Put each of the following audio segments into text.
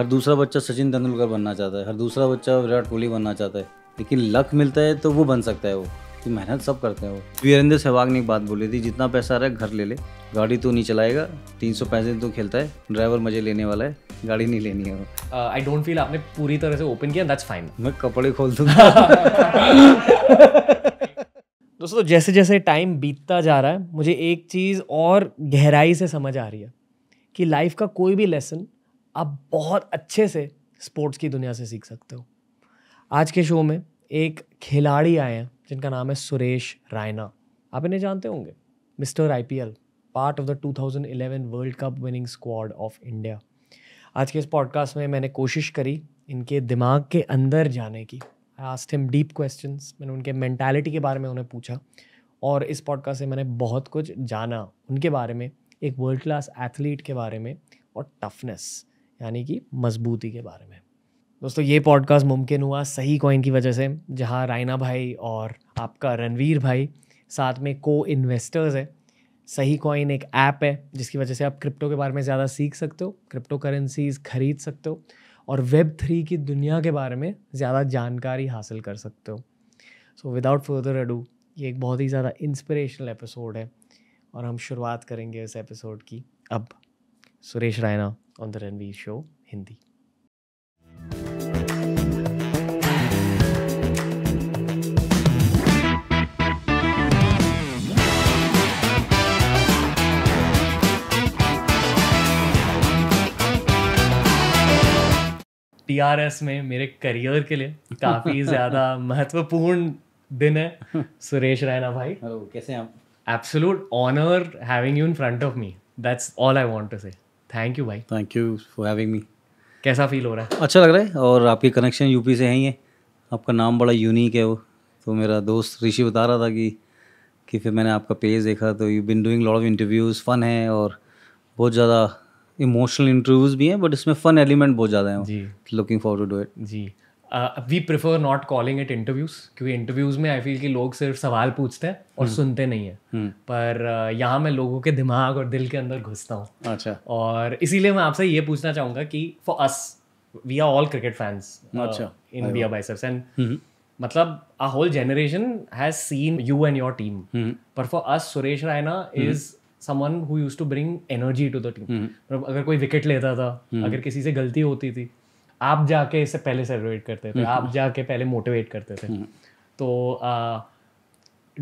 हर दूसरा बच्चा सचिन तेंदुलकर बनना चाहता है हर दूसरा बच्चा विराट कोहली बनना चाहता है लेकिन लक मिलता है तो वो बन सकता है वो कि मेहनत सब करते हैं वो वीरेंद्र सहवाग ने एक बात बोली थी जितना पैसा आ रहा है घर ले ले गाड़ी तो नहीं चलाएगा तीन सौ पैसे तो खेलता है ड्राइवर मजे लेने वाला है गाड़ी नहीं लेनी है आई डोंट फील आपने पूरी तरह से ओपन किया दैट्स फाइन मैं कपड़े खोल दूंगा दोस्तों जैसे जैसे टाइम बीतता जा रहा है मुझे एक चीज़ और गहराई से समझ आ रही है कि लाइफ का कोई भी लेसन आप बहुत अच्छे से स्पोर्ट्स की दुनिया से सीख सकते हो आज के शो में एक खिलाड़ी आए हैं जिनका नाम है सुरेश रायना आप इन्हें जानते होंगे mister I part of the 2011 world cup winning squad of India आज के इस पॉडकास्ट में मैंने कोशिश करी इनके दिमाग के अंदर जाने की I asked him deep question मैंने उनके मैंटेलिटी के बारे में उन्हें पूछा और इस पॉडकास्ट से मैंने बहुत कुछ जाना उनके बारे में एक वर्ल्ड क्लास एथलीट के बारे में और टफनेस यानी कि मजबूती के बारे में दोस्तों ये पॉडकास्ट मुमकिन हुआ सही कॉइन की वजह से जहाँ रायना भाई और आपका रणवीर भाई साथ में को इन्वेस्टर्स है सही कॉइन एक ऐप है जिसकी वजह से आप क्रिप्टो के बारे में ज़्यादा सीख सकते हो क्रिप्टो करेंसीज खरीद सकते हो और वेब थ्री की दुनिया के बारे में ज़्यादा जानकारी हासिल कर सकते हो सो विदाउट फर्दर अडू ये एक बहुत ही ज़्यादा इंस्पिरेशनल एपिसोड है और हम शुरुआत करेंगे इस एपिसोड की अब on the on show Hindi T R S में मेरे करियर के लिए काफी ज्यादा महत्वपूर्ण दिन है सुरेश रैना भाई हेलो oh, कैसे हैं आप absolute honour having you in front of me that's all I want to say thank you भाई thank you for having me कैसा फील हो रहा है अच्छा लग रहा है और आपकी कनेक्शन यूपी से है ही है आपका नाम बड़ा यूनिक है वो तो मेरा दोस्त ऋषि बता रहा था कि कि फिर मैंने आपका पेज देखा तो you been doing lot of interviews fun है और बहुत ज़्यादा इमोशनल इंटरव्यूज़ भी हैं बट इसमें फ़न एलिमेंट बहुत ज़्यादा है looking for to do it जी we prefer not calling it interviews क्योंकि इंटरव्यूज़ में आई फील कि लोग सिर्फ सवाल पूछते हैं और hmm. सुनते नहीं है hmm. पर uh, यहाँ मैं लोगों के दिमाग और दिल के अंदर घुसता हूँ अच्छा और इसीलिए मैं आपसे ये पूछना चाहूंगा कि for us we are all cricket fans अच्छा इन इंडिया बाइसर्स एंड मतलब a whole generation has seen you and your team पर for us Suresh Raina is someone who used to bring energy to the team अगर कोई wicket लेता था hmm. अगर किसी से गलती होती थी आप जाके इससे पहले सेलिब्रेट करते थे आप जाके पहले मोटिवेट करते थे हम्म। तो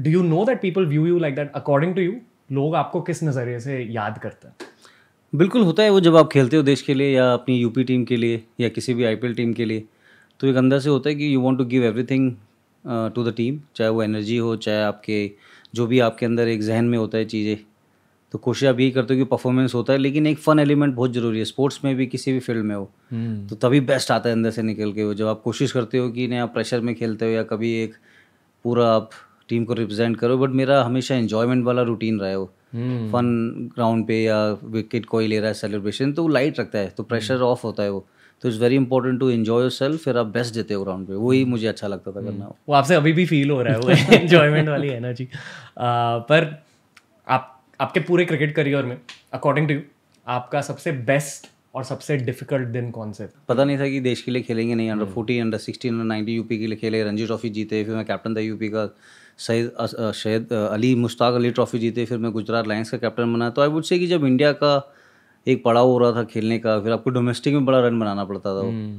do you know that people view you like that according to you लोग आपको किस नज़रिए से याद करते हैं बिल्कुल होता है वो जब आप खेलते हो देश के लिए या अपनी यूपी टीम के लिए या किसी भी आईपीएल टीम के लिए तो एक अंदर से होता है कि you want to give everything to the team चाहे वो एनर्जी हो चाहे आपके जो भी आपके अंदर एक जहन में होता है चीज़ें तो कोशिश आप यही करते हो कि परफॉर्मेंस होता है लेकिन एक फ़न एलिमेंट बहुत ज़रूरी है स्पोर्ट्स में भी किसी भी फील्ड में हो हम्म। तो तभी बेस्ट आता है अंदर से निकल के वो जब आप कोशिश करते हो कि नहीं आप प्रेशर में खेलते हो या कभी एक पूरा आप टीम को रिप्रेजेंट करो बट मेरा हमेशा इन्जॉयमेंट वाला रूटीन रहा है वो फन हम्म। ग्राउंड पे या विकेट कोई ले रहा है सेलिब्रेशन तो लाइट रखता है तो प्रेशर हम्म। ऑफ होता है वो तो it's very important to enjoy yourself फिर आप बेस्ट देते हो ग्राउंड पे वही मुझे अच्छा लगता था करना वो आपसे अभी भी फील हो रहा है वो एंजॉयमेंट वाली एनर्जी पर आप आपके पूरे क्रिकेट करियर में अकॉर्डिंग टू यू आपका सबसे बेस्ट और सबसे डिफिकल्ट दिन कौन से पता नहीं था कि देश के लिए खेलेंगे नहीं under forty under sixteen under ninety UP के लिए खेले रणजी ट्रॉफी जीते फिर मैं कैप्टन था यूपी का सैद शहीद अली मुश्ताक अली ट्रॉफी जीते फिर मैं गुजरात लायंस का कैप्टन बना तो आई वुड से कि जब इंडिया का एक पड़ाव हो रहा था खेलने का फिर आपको डोमेस्टिक में बड़ा रन बनाना पड़ता था वो hmm.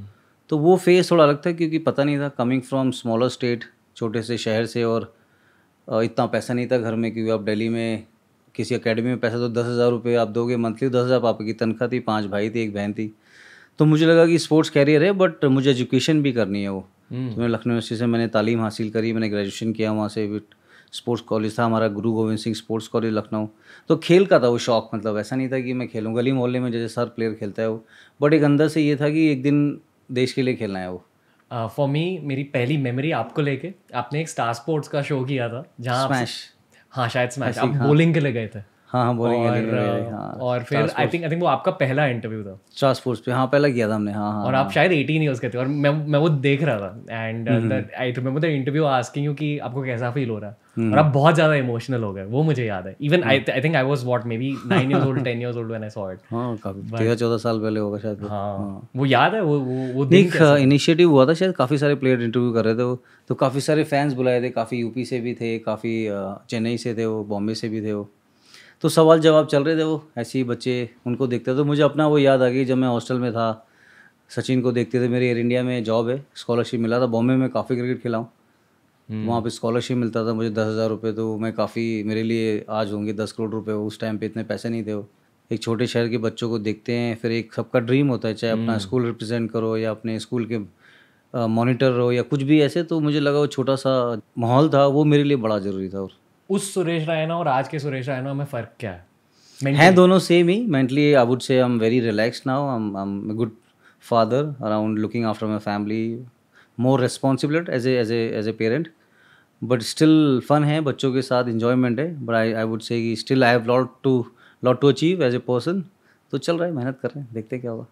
तो वो फेज थोड़ा अलग था क्योंकि पता नहीं था कमिंग फ्रॉम स्मॉलर स्टेट छोटे से शहर से और इतना पैसा नहीं था घर में क्योंकि आप दिल्ली में किसी अकेडमी में पैसा दो तो दस हज़ार रुपये आप दोगे मंथली दस हज़ार पापा की तनख्वाह थी पाँच भाई थे एक बहन थी तो मुझे लगा कि स्पोर्ट्स कैरियर है बट मुझे एजुकेशन भी करनी है वो हम्म। तो मैं लखनऊ यूनिवर्सिटी से मैंने तालीम हासिल करी मैंने ग्रेजुएशन किया वहाँ से स्पोर्ट्स कॉलेज था हमारा गुरु गोविंद सिंह स्पोर्ट्स कॉलेज लखनऊ तो खेल का था वो शौक मतलब ऐसा नहीं था कि मैं खेलूँ गली मोहल्ले में जैसे सर प्लेयर खेलता है वो बट एक अंदर से ये था कि एक दिन देश के लिए खेलना है वो फॉर uh, मी मेरी पहली मेमोरी आपको लेके आपने एक स्टार स्पोर्ट्स का शो किया था जहाँ स्मैश हाँ शायद स्मैश आप बॉलिंग के लिए गए थे हाँ हाँ बोलेंगे और, हाँ, और फिर आई थिंक आई थिंक वो आपका पहला इंटरव्यू था फोर्स पे हाँ पहला किया था हमने हाँ हाँ और आप हाँ। शायद एटीन थे और मैं मैं वो देख रहा था and I interview asking you कि आपको कैसा फील हो रहा है हम्म। और आप बहुत ज़्यादा इमोशनल हो गए वो मुझे याद है even I think I may be nine old ten old I saw it हाँ चौदह साल पहले होगा शायद हाँ, हाँ। वो याद है वो वो देख इनिशिएटिव हुआ था शायद काफ़ी सारे प्लेयर इंटरव्यू कर रहे थे वो तो काफ़ी सारे फैंस बुलाए थे काफ़ी यूपी से भी थे काफ़ी चेन्नई से थे वो बॉम्बे से भी थे वो तो सवाल जवाब चल रहे थे वो ऐसे ही बच्चे उनको देखते तो मुझे अपना वो याद आ गई जब मैं हॉस्टल में था सचिन को देखते थे मेरे एयर इंडिया में जॉब है स्कॉलरशिप मिला था बॉम्बे में काफ़ी क्रिकेट खेला हूँ हम्म। वहाँ पे स्कॉलरशिप मिलता था मुझे दस हज़ार रुपये तो मैं काफ़ी मेरे लिए आज होंगे दस करोड़ रुपए उस टाइम पे इतने पैसे नहीं थे वो एक छोटे शहर के बच्चों को देखते हैं फिर एक सबका ड्रीम होता है चाहे अपना स्कूल हम्म। रिप्रेजेंट करो या अपने स्कूल के मॉनिटर हो या कुछ भी ऐसे तो मुझे लगा वो छोटा सा माहौल था वो मेरे लिए बड़ा ज़रूरी था और उस सुरेश रायना और आज के सुरेश रायना में फ़र्क क्या है Mentally. हैं दोनों सेम ही mentally I would say I am very relax now I am I am good father around looking after my family more responsibility as as as a parent but still fun है बच्चों के साथ enjoyment है but I I would say still I have lot to lot to achieve as a person तो चल रहा है मेहनत कर रहे हैं देखते क्या होगा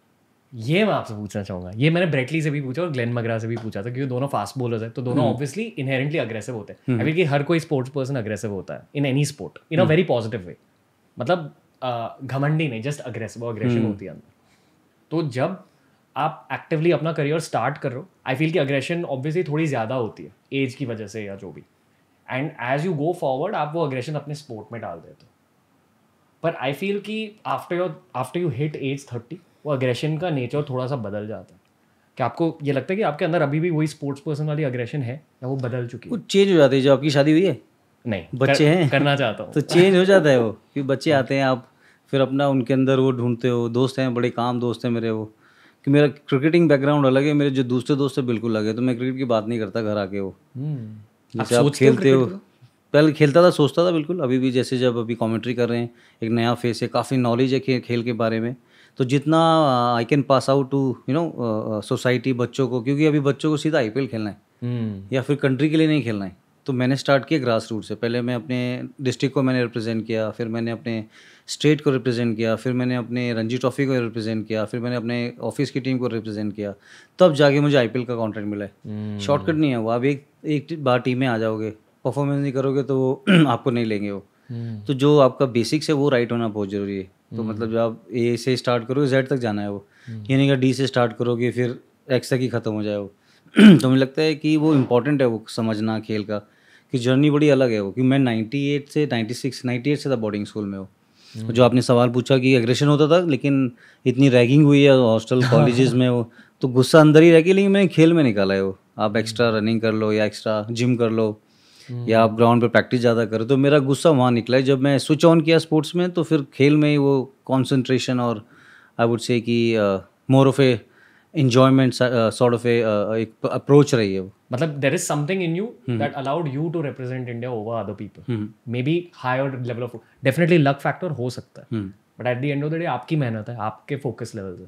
ये मैं आपसे पूछना चाहूंगा ये मैंने ब्रेटली से भी पूछा और ग्लेन मगरा से भी पूछा था क्योंकि दोनों फास्ट बोलर है तो दोनों ऑब्वियसली इनहेरेंटली अग्रेसिव होते हैं हम्म। कि हर कोई स्पोर्ट्स पर्सन अग्रेसिव होता है in any sport in a very positive way मतलब घमंडी नहीं जस्ट अग्रेसिव अग्रेशन होती है अंदर तो जब आप एक्टिवली अपना करियर स्टार्ट कर रहे हो आई फील कि अग्रेशन ऑब्वियसली थोड़ी ज़्यादा होती है एज की वजह से या जो भी and as you go forward आप वो अग्रेशन अपने स्पोर्ट में डाल देते हो पर आई फील कि after your after you hit age thirty वो अग्रेशन का नेचर थोड़ा सा बदल जाता है कि आपको ये लगता है कि आपके अंदर अभी भी वही स्पोर्ट्स पर्सन वाली अग्रेशन है या वो बदल चुकी है वो चेंज हो जाती है जो आपकी शादी हुई है नहीं बच्चे कर, हैं करना चाहता हूँ तो चेंज हो जाता है वो कि बच्चे आते हैं आप फिर अपना उनके अंदर वो ढूंढते हो दोस्त हैं बड़े काम दोस्त हैं मेरे वो कि मेरा क्रिकेटिंग बैकग्राउंड अलग है मेरे जो दूसरे दोस्त है बिल्कुल अलग है तो मैं क्रिकेट की बात नहीं करता घर आके वो हम्म। जैसे आप खेलते हो पहले खेलता था सोचता था बिल्कुल अभी भी जैसे जब अभी कॉमेंट्री कर रहे हैं एक नया फेस है काफ़ी नॉलेज है खेल के बारे में तो जितना I can pass out to you know society बच्चों को क्योंकि अभी बच्चों को सीधा आई खेलना है hmm. या फिर कंट्री के लिए नहीं खेलना है तो मैंने स्टार्ट किया ग्रास रूट से पहले मैं अपने डिस्ट्रिक्ट को मैंने रिप्रेजेंट किया फिर मैंने अपने स्टेट को रिप्रेजेंट किया फिर मैंने अपने रणजी ट्रॉफी को रिप्रेजेंट किया फिर मैंने अपने ऑफिस की टीम को रिप्रेजेंट किया तब जाके मुझे आई का कॉन्ट्रैक्ट मिला है शॉर्टकट हम्म। नहीं है वो आप एक एक बार टीम में आ जाओगे परफॉर्मेंस नहीं करोगे तो आपको नहीं लेंगे वो हम्म। तो जो आपका बेसिक्स है वो राइट होना बहुत ज़रूरी है तो हम्म। मतलब जब आप ए से स्टार्ट करोगे जेड तक जाना है वो हम्म। ये नहीं कि डी से स्टार्ट करोगे फिर एक्स तक ही ख़त्म हो जाए वो तो मुझे लगता है कि वो इम्पोर्टेंट है वो समझना खेल का कि जर्नी बड़ी अलग है वो कि मैं 98 से 96 98 से था बोर्डिंग स्कूल में वो हम्म। जो आपने सवाल पूछा कि एग्रेशन होता था लेकिन इतनी रैगिंग हुई है हॉस्टल कॉलेजेस में वो तो गुस्सा अंदर ही रह गया लेकिन मैंने खेल में निकाला है वो आप एक्स्ट्रा रनिंग कर लो या एक्स्ट्रा जिम कर लो या आप ग्राउंड पे प्रैक्टिस ज़्यादा करो तो मेरा गुस्सा वहाँ निकला है जब मैं स्विच ऑन किया स्पोर्ट्स में तो फिर खेल में ही वो कॉन्सेंट्रेशन और आई वुड से कि more of a enjoyment sort of a एक अप्रोच रही है वो मतलब there is something in you that allowed you to represent India over other people maybe higher level of definitely luck factor हो सकता है but at the end of the day आपकी मेहनत है आपके फोकस लेवल से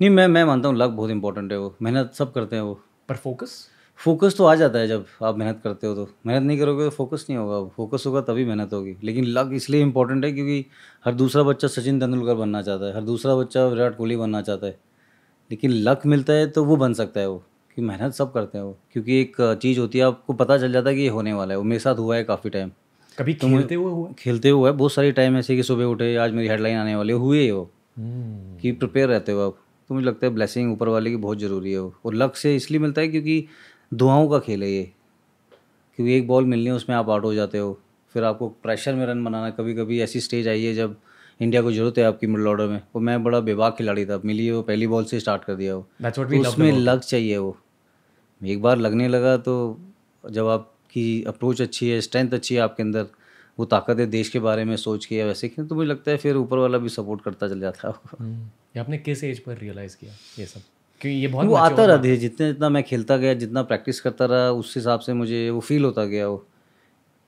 नहीं मैं मैं मानता हूँ लक बहुत इंपॉर्टेंट है वो मेहनत सब करते हैं वो पर फोकस फोकस तो आ जाता है जब आप मेहनत करते हो तो मेहनत नहीं करोगे तो फोकस नहीं होगा फोकस होगा तभी मेहनत होगी लेकिन लक इसलिए इंपॉर्टेंट है क्योंकि हर दूसरा बच्चा सचिन तेंदुलकर बनना चाहता है हर दूसरा बच्चा विराट कोहली बनना चाहता है लेकिन लक मिलता है तो वो बन सकता है वो कि मेहनत सब करते हैं वो क्योंकि एक चीज़ होती है आपको पता चल जाता है कि ये होने वाला है वो मेरे साथ हुआ है काफ़ी टाइम कभी तो खेलते हुए हुआ खेलते हुए बहुत सारी टाइम ऐसे कि सुबह उठे आज मेरी हेडलाइन आने वाली हुए ही वो हम्म। कि प्रिपेयर रहते हो आप तो मुझे लगता है ब्लेसिंग ऊपर वाले की बहुत ज़रूरी है वो और लक से इसलिए मिलता है क्योंकि दुआओं का खेल है ये क्योंकि एक बॉल मिलनी है उसमें आप आउट हो जाते हो फिर आपको प्रेशर में रन बनाना कभी कभी ऐसी स्टेज आई है जब इंडिया को जरूरत है आपकी मिडल ऑर्डर में और मैं बड़ा बेबाक खिलाड़ी था मिली वो पहली बॉल से स्टार्ट कर दिया वो तो उसमें लग चाहिए वो एक बार लगने लगा तो जब आपकी अप्रोच अच्छी है स्ट्रेंथ अच्छी है आपके अंदर वो ताकत है देश के बारे में सोच के या वैसे कि तो मुझे लगता है फिर ऊपर वाला भी सपोर्ट करता चल जाता है हम्म। आपने किस एज पर रियलाइज़ किया ये सब क्योंकि ये बहुत वो आता रहा धीरे जितने जितना मैं खेलता गया जितना प्रैक्टिस करता रहा उस हिसाब से मुझे वो फील होता गया वो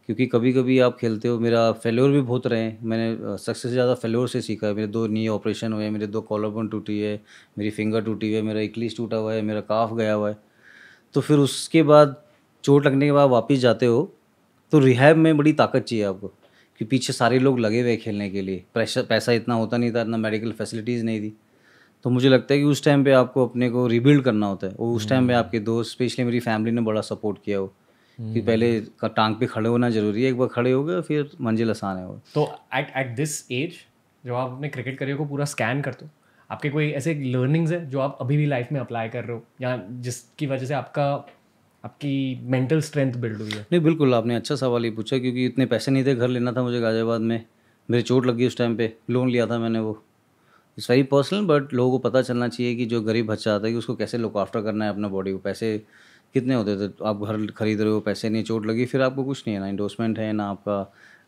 क्योंकि कभी कभी आप खेलते हो मेरा फेलोर भी बहुत रहे हैं मैंने सक्सेस से ज़्यादा फेलोर से सीखा है मेरे दो नी ऑपरेशन हुए मेरे दो बन टूटी है मेरी फिंगर टूटी हुई है मेरा इकलीस टूटा हुआ है मेरा काफ गया हुआ है तो फिर उसके बाद चोट लगने के बाद वापस जाते हो तो रिहैब में बड़ी ताकत चाहिए आपको कि पीछे सारे लोग लगे हुए खेलने के लिए प्रेशर पैसा इतना होता नहीं था इतना मेडिकल फैसिलिटीज़ नहीं थी तो मुझे लगता है कि उस टाइम पे आपको अपने को रिबिल्ड करना होता है और उस टाइम पे हम्म। आपके दोस्त स्पेशली मेरी फैमिली ने बड़ा सपोर्ट किया हो कि हम्म। पहले का टांग पे खड़े होना जरूरी है एक बार खड़े हो गए फिर मंजिल आसान है वो तो एट एट दिस एज जब आप अपने क्रिकेट करियर को पूरा स्कैन कर दो आपके कोई ऐसे लर्निंग्स है जो आप अभी भी लाइफ में अप्लाई कर रहे हो या जिसकी वजह से आपका आपकी मेंटल स्ट्रेंथ बिल्ड हुई है नहीं बिल्कुल आपने अच्छा सवाल ही पूछा क्योंकि इतने पैसे नहीं थे घर लेना था मुझे गाजियाबाद में मेरी चोट लगी उस टाइम पे लोन लिया था मैंने वो इट्स वेरी पर्सनल बट लोगों को पता चलना चाहिए कि जो गरीब बच्चा आता है कि उसको कैसे लुक आफ्टर करना है अपना बॉडी को पैसे कितने होते थे तो आप घर खरीद रहे हो पैसे नहीं चोट लगी फिर आपको कुछ नहीं है ना इंडोसमेंट है ना आपका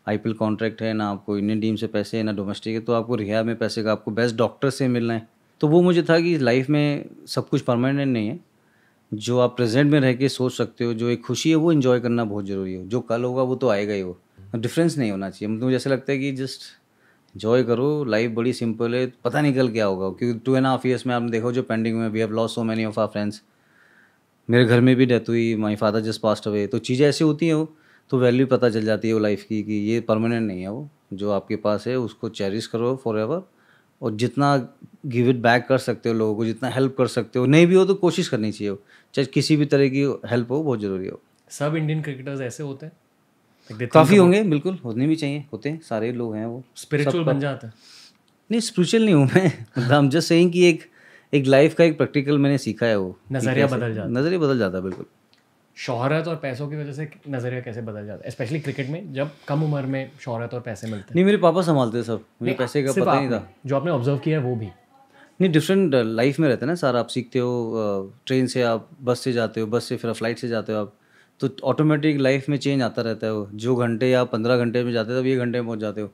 आई कॉन्ट्रैक्ट है ना आपको इंडियन टीम से पैसे है ना डोमेस्टिक है तो आपको रिहा में पैसे का आपको बेस्ट डॉक्टर से मिलना है तो वो मुझे था कि लाइफ में सब कुछ परमानेंट नहीं है जो आप प्रेजेंट में रह के सोच सकते हो जो एक खुशी है वो इन्जॉय करना बहुत ज़रूरी है जो कल होगा वो तो आएगा ही वो डिफरेंस नहीं होना चाहिए मतलब मुझे ऐसा लगता है कि जस्ट इन्जॉय करो लाइफ बड़ी सिंपल है पता नहीं कल क्या होगा क्योंकि टू एंड हाफ ईयर्स में आपने देखो जो पेंडिंग में we have lost so many of our friends मेरे घर में भी डेथ हुई my father just passed away तो चीज़ें ऐसी होती हैं वो तो वैल्यू पता चल जाती है वो लाइफ की कि ये परमानेंट नहीं है वो जो आपके पास है उसको चेरिश करो फॉर एवर और जितना गिव इट बैक कर सकते हो लोगों को जितना हेल्प कर सकते हो नहीं भी हो तो कोशिश करनी चाहिए चाहे किसी भी तरह की हेल्प हो बहुत ज़रूरी हो सब इंडियन क्रिकेटर्स ऐसे होते हैं काफ़ी होंगे बिल्कुल होने भी चाहिए होते हैं सारे लोग हैं वो स्पिरिचुअल बन जाता है नहीं स्पिरिचुअल नहीं हूँ मैं हम जस्ट सेइंग कि एक एक लाइफ का एक प्रैक्टिकल मैंने सीखा है वो नज़रिया बदल जाता नज़रिया बदल जाता है बिल्कुल शोहरत और पैसों की वजह से नज़रिया कैसे बदल जाता है स्पेशली क्रिकेट में जब कम उम्र में शोहरत और पैसे मिलते हैं नहीं मेरे पापा संभालते सब मुझे पैसे का पता नहीं था जो आपने ऑब्जर्व किया है वो भी नहीं डिफरेंट लाइफ uh, में रहते है ना सर आप सीखते हो ट्रेन uh, से आप बस से जाते हो बस से फिर फ्लाइट से जाते हो आप तो ऑटोमेटिक लाइफ में चेंज आता रहता है वो जो घंटे या पंद्रह घंटे में जाते हो अब ये घंटे में पहुँच जाते हो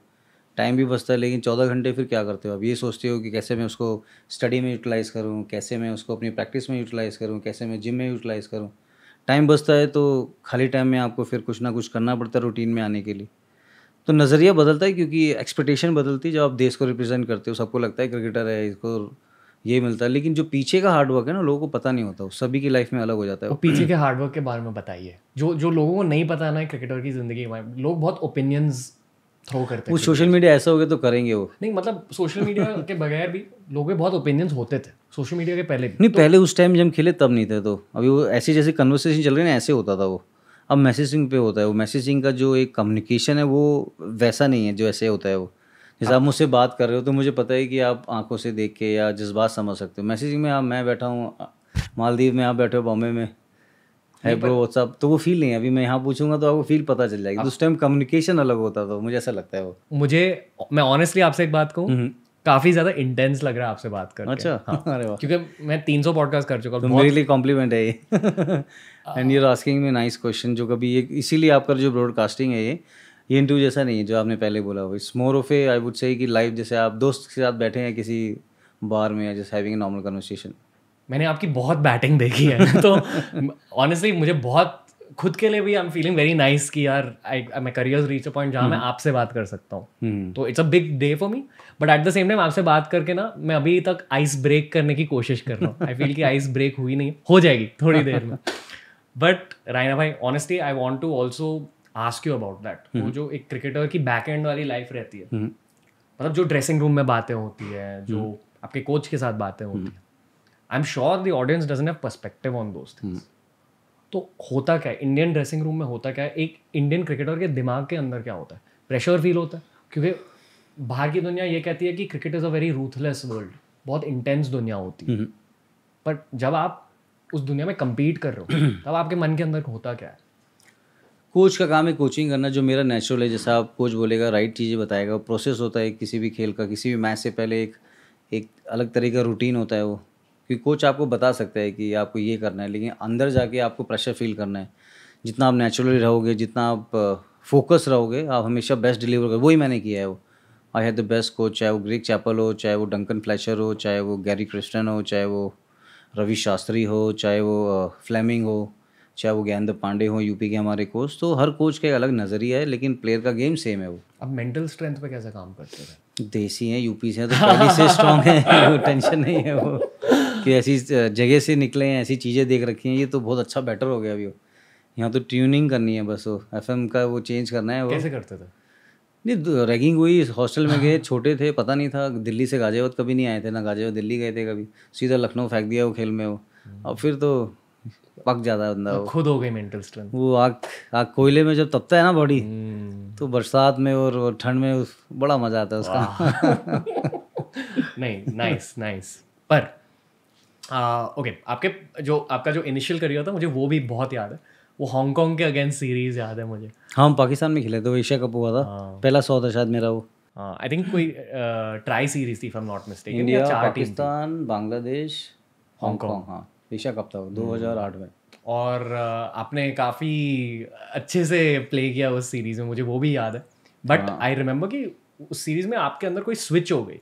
टाइम भी बचता है लेकिन चौदह घंटे फिर क्या करते हो अब ये सोचते हो कि कैसे मैं उसको स्टडी में यूटिलाइज़ करूँ कैसे मैं उसको अपनी प्रैक्टिस में यूटिलाइज़ करूँ कैसे मैं जिम में यूटिलाइज़ करूँ टाइम बचता है तो खाली टाइम में आपको फिर कुछ ना कुछ करना पड़ता है रूटीन में आने के लिए तो नज़रिया बदलता है क्योंकि एक्सपेक्टेशन बदलती है जब आप देश को रिप्रेजेंट करते हो सबको लगता है क्रिकेटर है इसको ये मिलता है लेकिन जो पीछे का हार्डवर्क है ना लोगों को पता नहीं होता सभी की लाइफ में अलग हो जाता है पीछे के हार्डवर्क के बारे में बताइए जो जो लोगों को नहीं पता ना क्रिकेटर की जिंदगी में लोग बहुत ओपिनियंस थ्रो करते वो सोशल मीडिया ऐसा हो गया तो करेंगे वो नहीं मतलब सोशल मीडिया के बगैर भी लोगों बहुत ओपिनियंस होते थे सोशल मीडिया के पहले भी नहीं तो, पहले उस टाइम जब खेले तब नहीं थे तो अभी वो ऐसी जैसे कन्वर्सेशन चल रही ना ऐसे होता था वो अब मैसेजिंग पे होता है वो मैसेजिंग का जो एक कम्युनिकेशन है वो वैसा नहीं है जो ऐसे होता है वो जैसे हाँ। आप मुझसे बात कर रहे हो तो मुझे पता है कि आप आंखों से देख के या जज्बात समझ सकते हो मैसेज में आप मैं बैठा हूँ मालदीव में आप बैठे हो बॉम्बे में है ब्रो व्हाट्सअप तो वो फील नहीं है अभी मैं यहाँ पूछूंगा तो आपको फील पता चल जाएगी तो उस टाइम कम्युनिकेशन अलग होता था मुझे ऐसा लगता है वो मुझे मैं ऑनेस्टली आपसे एक बात कहूँ हम्म, हम्म। काफी ज्यादा इंटेंस लग रहा है आपसे बात करके अच्छा हाँ। अरे वाह क्योंकि मैं 300 पॉडकास्ट कर चुका हूँ तो मेरे लिए कॉम्प्लीमेंट है ये and you are asking me nice question जो कभी ये इसीलिए आपका जो ब्रॉडकास्टिंग है ये ये इंटरव्यू जैसा नहीं है जो आपने पहले बोला वो it's more of a I would say कि लाइफ जैसे आप दोस्त के साथ बैठे हैं किसी बार में या just having a normal conversation मैंने आपकी बहुत बैटिंग देखी है तो ऑनेस्टली मुझे बहुत खुद के लिए भी I am feeling very nice कि यार आई मैं करियर रीच अ पॉइंट जहाँ मैं हम्म। आपसे बात कर सकता हूँ हम्म। तो it's a big day for me but at the same time आपसे बात करके ना मैं अभी तक आइस ब्रेक करने की कोशिश कर रहा हूँ आई फील कि आइस ब्रेक हुई नहीं हो जाएगी थोड़ी देर में बट रायना भाई honestly I want to also ask you about that वो हम्म। जो एक क्रिकेटर की बैक एंड वाली लाइफ रहती है हम्म। मतलब जो ड्रेसिंग रूम में बातें होती है जो हम्म। आपके कोच के साथ बातें होती है I am sure the audience doesn't have on दोस्त तो होता क्या है इंडियन ड्रेसिंग रूम में होता क्या है एक इंडियन क्रिकेटर के दिमाग के अंदर क्या होता है प्रेशर फील होता है क्योंकि बाहर की दुनिया ये कहती है कि cricket is a very ruthless world बहुत इंटेंस दुनिया होती है पर जब आप उस दुनिया में कम्पीट कर रहे हो तब आपके मन के अंदर होता क्या है कोच का काम है कोचिंग करना जो मेरा नेचुरल है जैसा आप कोच बोलेगा राइट चीज़ें बताएगा प्रोसेस होता है किसी भी खेल का किसी भी मैच से पहले एक एक अलग तरह का रूटीन होता है वो क्योंकि कोच आपको बता सकता है कि आपको ये करना है लेकिन अंदर जाके आपको प्रेशर फील करना है जितना आप नेचुरली रहोगे जितना आप फोकस रहोगे आप हमेशा बेस्ट डिलीवर करोगे वही मैंने किया है वो I have the best coach चाहे वो ग्रेक चैपल हो चाहे वो डंकन फ्लैशर हो चाहे वो गैरी क्रिस्टन हो चाहे वो रवि शास्त्री हो चाहे वो फ्लेमिंग हो चाहे वो ज्ञानदेव पांडे हो यूपी के हमारे कोच तो हर कोच का एक अलग नज़रिया है लेकिन प्लेयर का गेम सेम है वो अब मेंटल स्ट्रेंथ पे कैसे काम करते हैं देसी हैं यूपी से तो पहले से स्ट्रांग है वो टेंशन नहीं है वो कि ऐसी जगह से निकले हैं ऐसी चीज़ें देख रखी हैं ये तो बहुत अच्छा बेटर हो गया अभी वो यहाँ तो ट्यूनिंग करनी है बस वो एफ का वो चेंज करना है वो कैसे करते थे नहीं रैगिंग तो हुई हॉस्टल में गए छोटे थे पता नहीं था दिल्ली से गाजियाबाद कभी नहीं आए थे ना गाजियाबाद दिल्ली गए थे कभी सीधा लखनऊ फेंक दिया वो खेल में वो हम्म। अब फिर तो पक जाता है बंदा हाँ, खुद हो गई मेंटल स्ट्रेंथ वो आग आग कोयले में जब तपता है ना बॉडी हम्म। तो बरसात में और, ठंड में उस, बड़ा मजा आता है उसका नहीं नाइस नाइस पर ओके आपके जो आपका जो इनिशियल करियर था मुझे वो भी बहुत याद है वो हांगकांग के अगेंस्ट सीरीज याद है मुझे हाँ पाकिस्तान में खेले थे वो एशिया कप हुआ था हाँ। पहला सौ था शायद मेरा वो आई हाँ, थिंक कोई ट्राई सीरीज थी from not mistake India Pakistan Bangladesh Hong Kong हाँ एशिया कप था वो दो हम्म। में और आपने काफ़ी अच्छे से प्ले किया उस सीरीज़ में मुझे वो भी याद है बट आई रिमेम्बर कि उस सीरीज़ में आपके अंदर कोई स्विच हो गई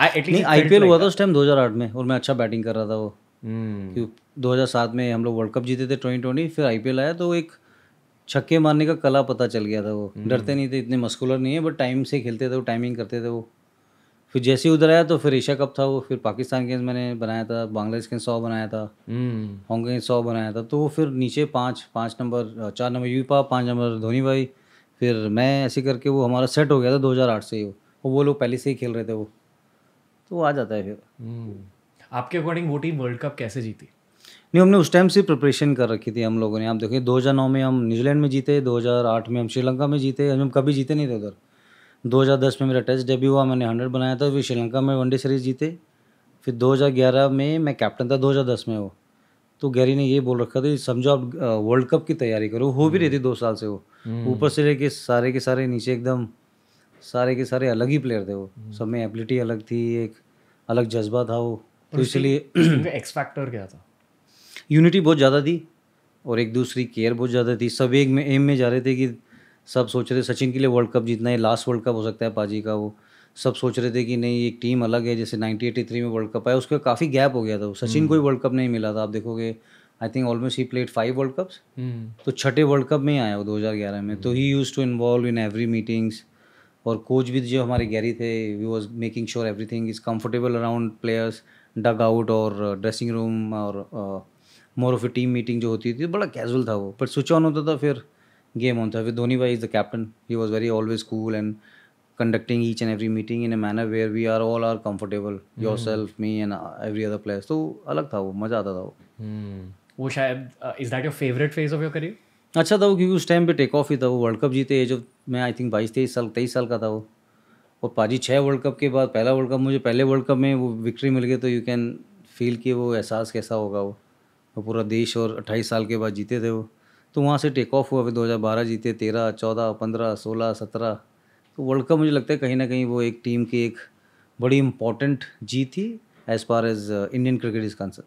नहीं आई पी एल हुआ था उस टाइम 2008 में और मैं अच्छा बैटिंग कर रहा था वो हम्म। दो हज़ार सात में हम लोग वर्ल्ड कप जीते थे ट्वेंटी ट्वेंटी फिर आई पी एल आया तो एक छक्के मारने का कला पता चल गया था वो हम्म। डरते नहीं थे इतने मस्कुलर नहीं है बट टाइम से खेलते थे वो टाइमिंग करते थे वो फिर जैसे ही उधर आया तो फिर एशिया कप था वो फिर पाकिस्तान के मैंने बनाया था बांग्लादेश के सौ बनाया था हांगकॉन्ग हम्म। सौ बनाया था तो वो फिर नीचे पाँच पाँच नंबर चार नंबर यू पा पाँच नंबर धोनी भाई फिर मैं ऐसे करके वो हमारा सेट हो गया था आठ से ही वो वो लोग पहले से ही खेल रहे थे वो तो वो आ जाता है फिर हम्म। आपके अकॉर्डिंग वो टीम वर्ल्ड कप कैसे जीती नहीं हमने उस टाइम से प्रिपरेशन कर रखी थी हम लोगों ने आप देखिए 2009 में हम न्यूजीलैंड में जीते 2008 में हम श्रीलंका में जीते हम कभी जीते नहीं थे उधर 2010 में मेरा टेस्ट डेब्यू हुआ मैंने हंड्रेड बनाया था फिर श्रीलंका में वनडे सीरीज़ जीते फिर 2011 में मैं कैप्टन था 2010 में वो तो गैरी ने ये बोल रखा था समझो आप वर्ल्ड कप की तैयारी करो हो भी रही थी दो साल से वो हम्म। ऊपर से लेके सारे के सारे नीचे एकदम सारे के सारे अलग ही प्लेयर थे वो हम्म। सब में एबिलिटी अलग थी एक अलग जज्बा था वो तो इसलिए एक्स फैक्टर क्या था यूनिटी बहुत ज़्यादा थी और एक दूसरी केयर बहुत ज़्यादा थी सब एक में एम में जा रहे थे कि सब सोच रहे सचिन के लिए वर्ल्ड कप जीतना है लास्ट वर्ल्ड कप हो सकता है पाजी का वो सब सोच रहे थे कि नहीं एक टीम अलग है जैसे नाइनटी थ्री में वर्ल्ड कप आया उसके काफ़ी गैप हो गया था सचिन को ही वर्ल्ड कप नहीं मिला था आप देखोगे आई थिंक ऑलमोस्ट ही प्लेड फाइव वर्ल्ड कप्स तो छठे वर्ल्ड कप में आया वो दो में तो ही use to involve in every meetings और कोच भी जो हमारे गैरी थे we was making sure everything is comfortable around players dugout और ड्रेसिंग रूम और more of a team meeting जो होती थी बड़ा कैजुअल था वो पर स्विच ऑन होता था फिर गेम ऑन था विद धोनी भाई is the captain he was very always cool and conducting each and every meeting in a manner where we are all are comfortable yourself me and every other player. तो अलग था वो मज़ा आता था वो. वो शायद is that your favourite phase of your career अच्छा था वो क्योंकि उस टाइम पे टेक ऑफ ही था वो वर्ल्ड कप जीते एज ऑफ मैं आई थिंक बाईस तेईस साल तेईस साल का था वो और पाजी छः वर्ल्ड कप के बाद पहला वर्ल्ड कप मुझे पहले वर्ल्ड कप में वो विक्ट्री मिल गई तो यू कैन फील कि वो एहसास कैसा होगा वो वो पूरा देश और अट्ठाईस साल के बाद जीते थे वो तो वहाँ से टेक ऑफ हुआ फिर दो जीते तेरह चौदह पंद्रह सोलह सत्रह तो वर्ल्ड कप मुझे लगता है कहीं ना कहीं वो एक टीम की एक बड़ी इंपॉर्टेंट जीत थी as far as Indian cricket is concern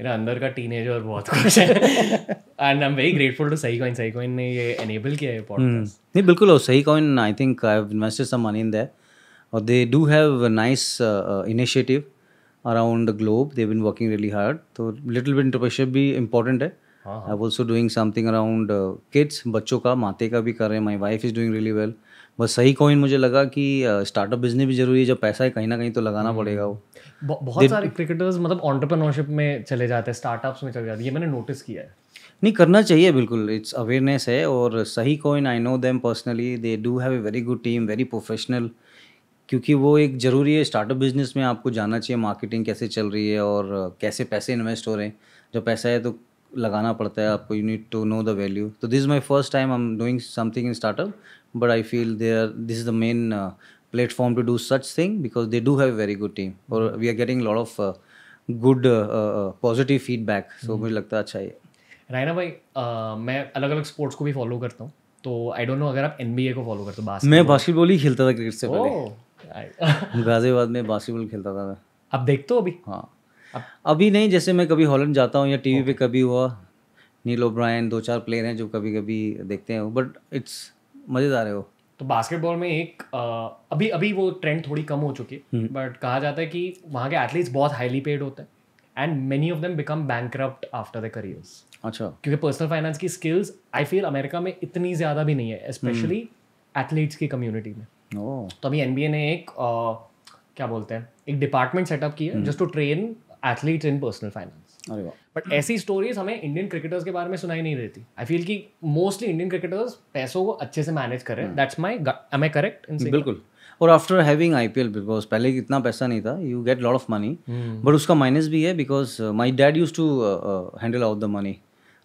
मेरा अंदर का टीन एजर बहुत खुश है and I am very grateful to Sahi Coin Sahi Coin ने ये एनेबल किया है पॉडकास्ट hmm. नहीं बिल्कुल और Sahi Coin I think I have invested some money in that और they do have nice initiative around the globe they been working really hard तो little bit इंटरप्रेशर भी इंपॉर्टेंट है I also doing something around kids बच्चों का माते का भी कर रहे हैं my wife is doing really well बस सही कॉइन मुझे लगा कि स्टार्टअप uh, बिजनेस भी जरूरी है जब पैसा है कहीं ना कहीं तो लगाना हम्म। पड़ेगा वो बहुत सारे क्रिकेटर्स मतलब ऑन्टरप्रनोरशिप में चले जाते हैं स्टार्टअप्स में चले जाते हैं ये मैंने नोटिस किया है नहीं करना चाहिए बिल्कुल इट्स अवेयरनेस है और Sahi Coin I know them personally they do have a very good team very professional क्योंकि वो एक ज़रूरी है स्टार्टअप बिजनेस में आपको जाना चाहिए मार्केटिंग कैसे चल रही है और uh, कैसे पैसे इन्वेस्ट हो रहे हैं जब पैसा है तो लगाना पड़ता है आपको you need to know the value तो this is my first time I am doing something in startup but I feel there this is the main platform to do such thing because they do have a very good team or we are getting a lot of uh, good uh, uh, uh hmm. मुझे लगता है अच्छा ये रायना भाई uh, मैं अलग अलग sports को भी फॉलो करता हूँ तो आई डोंट नो अगर आप एनबीए को फॉलो करते हो बास्केट मैं बास्केटबॉल ही खेलता था क्रिकेट से oh. पहले गाजियाबाद में बास्केटबॉल खेलता था मैं आप देखते हो अभी हाँ अभी नहीं जैसे मैं कभी हॉलैंड जाता हूँ या टीवी पे कभी हुआ नीलो ब्रायन दो चार प्लेयर हैं जो कभी कभी देखते हैं बट इट्स मज़ेदार है वो तो बास्केटबॉल में एक आ, अभी अभी वो ट्रेंड थोड़ी कम हो चुकी है बट हम्म। कहा जाता है कि वहाँ के एथलीट्स बहुत हाईली पेड होते हैं and many of them become bank after the careers अच्छा क्योंकि पर्सनल फाइनेंस की स्किल्स आई फील अमेरिका में इतनी ज़्यादा भी नहीं है स्पेशली हम्म। एथलीट्स की कम्युनिटी में तो अभी एन ने एक आ, क्या बोलते हैं एक डिपार्टमेंट सेटअप किया just to train athletes in personal finance but ऐसी स्टोरीज हमें इंडियन क्रिकेटर्स के बारे में सुनाई नहीं देती आई फील कि मोस्टली इंडियन क्रिकेटर्स पैसों को अच्छे से मैनेज करें that's my am I correct बिल्कुल और after having I P L because पहले इतना पैसा नहीं था you get lot of money but उसका माइनस भी है because my dad use to handle out the money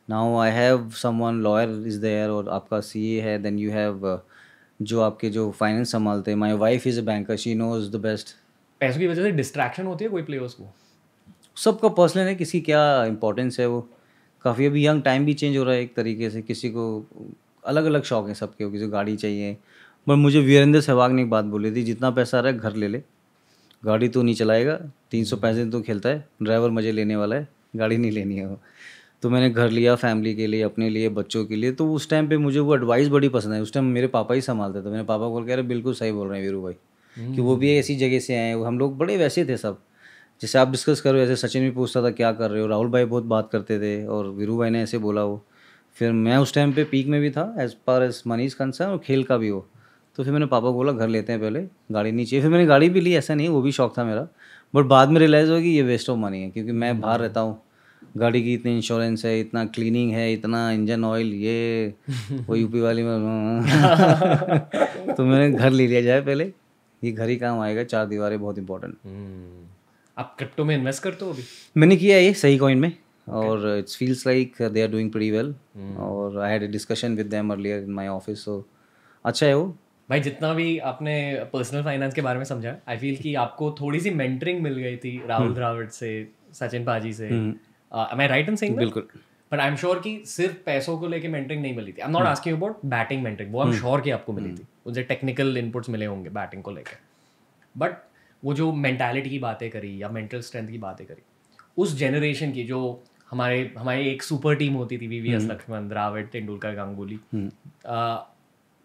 now I have some one lawyer is there और आपका सी ए है देन यू हैव जो आपके जो फाइनेंस संभालते हैं my wife is a banker she knows the best पैसों की वजह से डिस्ट्रैक्शन होती है कोई प्लेयर्स को सबका पर्सनल है किसी क्या इंपॉर्टेंस है वो काफ़ी अभी यंग टाइम भी चेंज हो रहा है एक तरीके से किसी को अलग अलग शौक है सबके किसी को गाड़ी चाहिए बट मुझे वीरेंद्र सहवाग ने एक बात बोली थी जितना पैसा आ रहा है घर ले ले गाड़ी तो नहीं चलाएगा तीन सौ पैसे तो खेलता है ड्राइवर मज़े लेने वाला है गाड़ी नहीं लेनी है वो तो मैंने घर लिया फैमिली के लिए अपने लिए बच्चों के लिए तो उस टाइम पे मुझे वो एडवाइस बड़ी पसंद है उस टाइम मेरे पापा ही संभालते थे मेरे पापा को कह रहे बिल्कुल सही बोल रहे हैं वीरू भाई कि वो भी ऐसी जगह से आए हम लोग बड़े वैसे थे सब जैसे आप डिस्कस करो ऐसे सचिन भी पूछता था क्या कर रहे हो राहुल भाई बहुत बात करते थे और वीरू भाई ने ऐसे बोला वो फिर मैं उस टाइम पे पीक में भी था as per as Manish concern और खेल का भी हो तो फिर मैंने पापा को बोला घर लेते हैं पहले गाड़ी नहीं चाहिए फिर मैंने गाड़ी भी ली ऐसा नहीं वो भी शौक था मेरा बट बाद में रियलाइज़ हुआ कि ये वेस्ट ऑफ मनी है क्योंकि मैं बाहर रहता हूँ गाड़ी की इतनी इंश्योरेंस है इतना क्लीनिंग है इतना इंजन ऑयल ये वो यूपी वाली में तो मैंने घर ले लिया जाए पहले ये घर ही काम आएगा चार दीवारें बहुत इंपॉर्टेंट आप क्रिप्टो में इन्वेस्ट करते हो अभी मैंने किया ये सही कॉइन में और it's feels like they are doing pretty well और I had a discussion with them earlier in my office so अच्छा है वो भाई जितना भी आपने पर्सनल फाइनेंस के बारे में समझा आई फील कि आपको थोड़ी सी मेंटरिंग मिल गई थी राहुल hmm. द्राविड से सचिन पाजी से I am right and saying बिल्कुल बट आई एम श्योर कि सिर्फ पैसों को लेके मेंटरिंग नहीं मिली थी I am not asking about batting mentoring वो आई एम श्योर कि आपको मिली hmm. थी उनसे टेक्निकल इनपुट्स मिले होंगे बैटिंग को लेकर बट वो जो मैंटेलिटी की बातें करी या मेंटल स्ट्रेंथ की बातें करी उस जनरेशन की जो हमारे हमारी एक सुपर टीम होती थी वीवीएस लक्ष्मण द्राविड तेंदुलकर गांगुली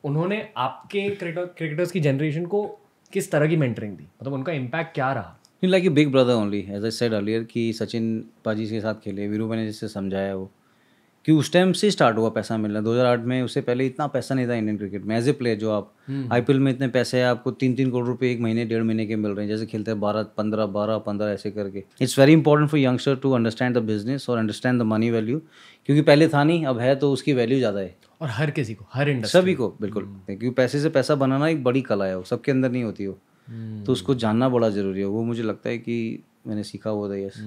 उन्होंने आपके क्रिकेटर्स की जनरेशन को किस तरह की मेंटरिंग दी मतलब उनका इम्पैक्ट क्या रहा like a big brother only as I said earlier कि सचिन पाजी के साथ खेले वीरू मैंने जिससे समझाया वो कि उस टाइम से स्टार्ट हुआ पैसा मिलना 2008 में उससे पहले इतना पैसा नहीं था इंडियन क्रिकेट में एज ए प्लेयर जो आप आईपीएल हम्म। में इतने पैसे हैं आपको तीन तीन करोड़ रुपए एक महीने डेढ़ महीने के मिल रहे हैं जैसे खेलते हैं बारह पंद्रह बारह पंद्रह ऐसे करके it's very important for youngster to understand the business और अंडरस्टैंड द मनी वैल्यू क्योंकि पहले था नहीं अब है तो उसकी वैल्यू ज़्यादा है और हर किसी को हर इंडस्ट्री सभी को बिल्कुल हम्म। क्योंकि पैसे से पैसा बनाना एक बड़ी कला है वो सबके अंदर नहीं होती हो हम्म। तो उसको जानना बड़ा ज़रूरी है वो मुझे लगता है कि मैंने सीखा हुआ था यस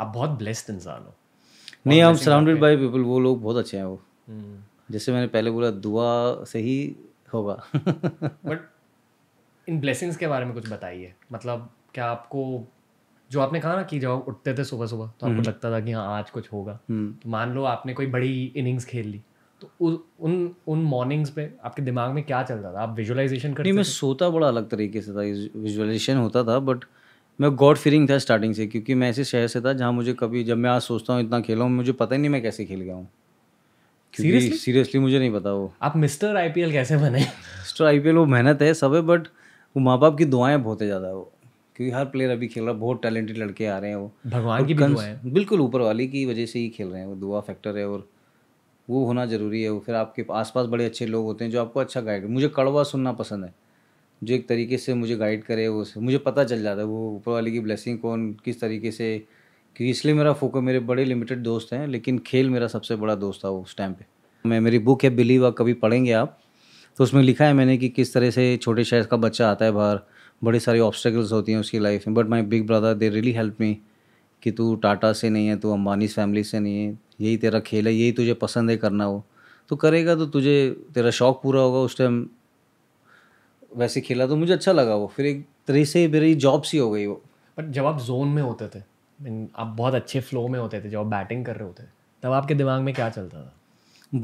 आप बहुत ब्लेस्ड इंसान हो नहीं I am surrounded by people वो लोग बहुत अच्छे हैं वो हम्म। जैसे मैंने पहले बोला दुआ से ही होगा बट इन ब्लेसिंग्स के बारे में कुछ बताइए मतलब क्या आपको जो आपने कहा ना कि जब उठते थे सुबह सुबह तो आपको हम्म। लगता था कि हाँ आज कुछ होगा हम्म। तो मान लो आपने कोई बड़ी इनिंग्स खेल ली तो उ, उन उन मॉर्निंग्स पे आपके दिमाग में क्या चल रहा था आप विजुअलाइजेशन करते नहीं मैं सोता बड़ा अलग तरीके से था विजुअलाइजेशन होता था बट but... मैं गॉड फीलिंग था स्टार्टिंग से क्योंकि मैं ऐसे शहर से था जहाँ मुझे कभी जब मैं आज सोचता हूँ इतना खेला हूँ मुझे पता ही नहीं मैं कैसे खेल गया हूँ सीरियसली सीरियसली मुझे नहीं पता वो आप मिस्टर आईपीएल कैसे बने मिस्टर आईपीएल वो मेहनत है सब है बट वो माँ बाप की दुआएं बहुत है ज़्यादा वो क्योंकि हर प्लेयर अभी खेल रहा है बहुत टैलेंटेड लड़के आ रहे हैं वो भगवान की दुआएं बिल्कुल ऊपर वाली की वजह से ही खेल रहे हैं वो दुआ फैक्टर है और वो होना ज़रूरी है वो फिर आपके आसपास बड़े अच्छे लोग होते हैं जो आपको अच्छा गाइड मुझे कड़वा सुनना पसंद है जो एक तरीके से मुझे गाइड करे वो मुझे पता चल जाता है वो ऊपर वाले की ब्लेसिंग कौन किस तरीके से क्योंकि इसलिए मेरा फोकस मेरे बड़े लिमिटेड दोस्त हैं लेकिन खेल मेरा सबसे बड़ा दोस्त था उस टाइम पे मैं मेरी बुक है बिलीव आप कभी पढ़ेंगे आप तो उसमें लिखा है मैंने कि किस तरह से छोटे शहर का बच्चा आता है बाहर बड़े सारे ऑब्स्टेकल्स होती हैं उसकी लाइफ में but my big brother they really help me कि तू टाटा से नहीं है तू अंबानी फैमिली से नहीं है यही तेरा खेल है यही तुझे पसंद है करना हो तो करेगा तो तुझे तेरा शौक़ पूरा होगा उस टाइम वैसे खेला तो मुझे अच्छा लगा वो फिर एक तरह से मेरी जॉब सी हो गई वो बट जब आप जोन में होते थे आप बहुत अच्छे फ्लो में होते थे जब आप बैटिंग कर रहे होते तब आपके दिमाग में क्या चलता था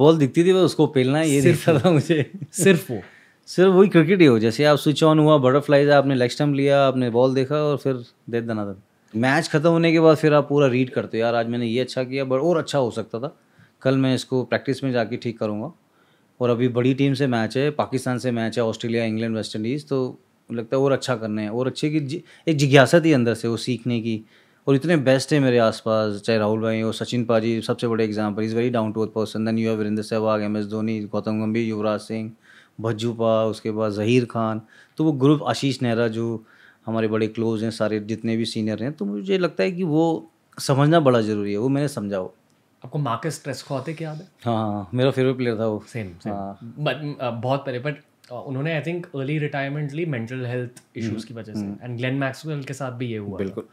बॉल दिखती थी बस उसको पेलना ये दिखता था मुझे सिर्फ वो सिर्फ वही क्रिकेट ही हो जैसे आप स्विच ऑन हुआ बटरफ्लाई आपने लेग स्टम्प लिया आपने बॉल देखा और फिर दे देना था मैच खत्म होने के बाद फिर आप पूरा रीड करते हो यार आज मैंने ये अच्छा किया बट और अच्छा हो सकता था कल मैं इसको प्रैक्टिस में जाके ठीक करूँगा और अभी बड़ी टीम से मैच है पाकिस्तान से मैच है ऑस्ट्रेलिया इंग्लैंड वेस्ट इंडीज़ तो लगता है और अच्छा करने है और अच्छे की एक जिज्ञासा थी अंदर से वो सीखने की और इतने बेस्ट है मेरे आसपास चाहे राहुल भाई हो सचिन पाजी सबसे बड़े example is very down to earth person then you है वीरेंद्र सहवाग एम एस धोनी गौतम गंभीर युवराज सिंह भज्जूपा उसके बाद जहीर खान तो वो ग्रुप आशीष नेहरा जो हमारे बड़े क्लोज हैं सारे जितने भी सीनियर हैं तो मुझे लगता है कि वो समझना बड़ा ज़रूरी है वो मैंने समझा आपको मार्कस ट्रेस्कॉट है याद है हाँ मेरा फेवरेट प्लेयर था वो सेम सेम बट बहुत पहले बट uh, उन्होंने आई थिंक अर्ली रिटायरमेंट ली मेंटल हेल्थ इश्यूज की वजह से एंड ग्लेन मैक्सवेल के साथ भी ये हुआ बिल्कुल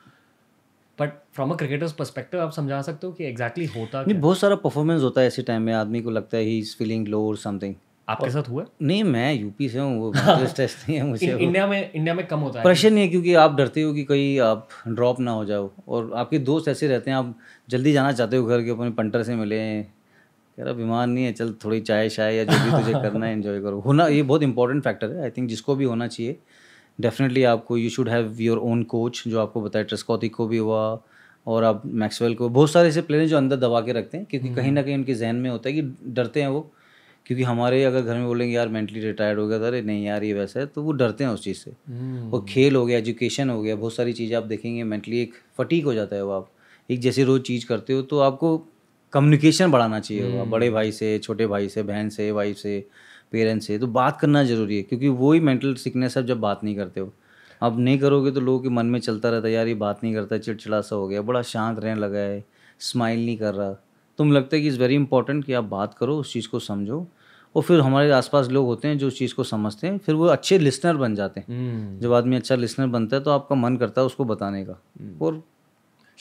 but from a cricketers perspective आप समझा सकते हो कि एग्जैक्टली exactly होता नहीं बहुत सारा परफॉर्मेंस होता है ऐसे टाइम में आदमी को लगता है ही इज़ फीलिंग लो और समथिंग आपके साथ हुआ नहीं मैं यूपी से हूँ वो टेस्ट नहीं है मुझे इंडिया में इंडिया में कम होता है प्रेशर नहीं है क्योंकि आप डरते हो कि कहीं आप ड्रॉप ना हो जाओ और आपके दोस्त ऐसे रहते हैं आप जल्दी जाना चाहते हो घर के अपने पंटर से मिले कह रहा बीमार नहीं है चल थोड़ी चाय शाय या जो भी तुझे करना है इन्जॉय करो होना ये बहुत इंपॉर्टेंट फैक्टर है आई थिंक जिसको भी होना चाहिए डेफिनेटली आपको you should have your own coach जो आपको बताया ट्रस्कॉतिक को भी हुआ और आप मैक्सवेल को बहुत सारे ऐसे प्लेयर जो अंदर दबा के रखते हैं क्योंकि हम्म। कहीं ना कहीं उनके जहन में होता है कि डरते हैं वो क्योंकि हमारे अगर घर में बोलेंगे यार मेंटली रिटायर्ड हो गया अरे नहीं यार ये वैसा है तो वो डरते हैं उस चीज़ से वो हम्म। खेल हो गया एजुकेशन हो गया बहुत सारी चीज़ें आप देखेंगे मेंटली एक फटीक हो जाता है वो आप एक जैसे रोज़ चीज़ करते हो तो आपको कम्युनिकेशन बढ़ाना चाहिए होगा हम्म। बड़े भाई से छोटे भाई से बहन से वाइफ से पेरेंट्स से तो बात करना ज़रूरी है क्योंकि वही मेंटल सिकनेस है जब बात नहीं करते हो आप नहीं करोगे तो लोगों के मन में चलता रहता है यार ये बात नहीं करता चिड़चिड़ा सा हो गया बड़ा शांत रहने लगा है स्माइल नहीं कर रहा तुम तो लगता है कि इज़ वेरी इंपॉर्टेंट कि आप बात करो उस चीज़ को समझो और फिर हमारे आसपास लोग होते हैं जो उस चीज़ को समझते हैं फिर वो अच्छे लिसनर बन जाते हैं हम्म। जब आदमी अच्छा लिसनर बनता है तो आपका मन करता है उसको बताने का हम्म। और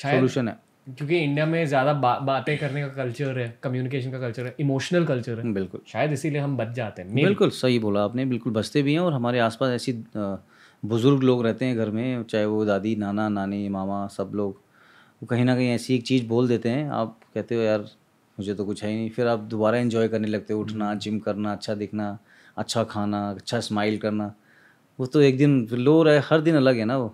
सोल्यूशन है क्योंकि इंडिया में ज़्यादा बा, बातें करने का कल्चर है कम्युनिकेशन का कल्चर है इमोशनल कल्चर है बिल्कुल शायद इसीलिए हम बच जाते हैं बिल्कुल सही बोला आपने बिल्कुल बचते भी हैं और हमारे आसपास ऐसी बुज़ुर्ग लोग रहते हैं घर में चाहे वो दादी नाना नानी मामा सब लोग कहीं ना कहीं ऐसी एक चीज़ बोल देते हैं आप कहते हो यार मुझे तो कुछ है ही नहीं फिर आप दोबारा इन्जॉय करने लगते हो उठना जिम हम्म। करना अच्छा दिखना अच्छा खाना अच्छा स्माइल करना वो तो एक दिन लो रहे हर दिन अलग है ना वो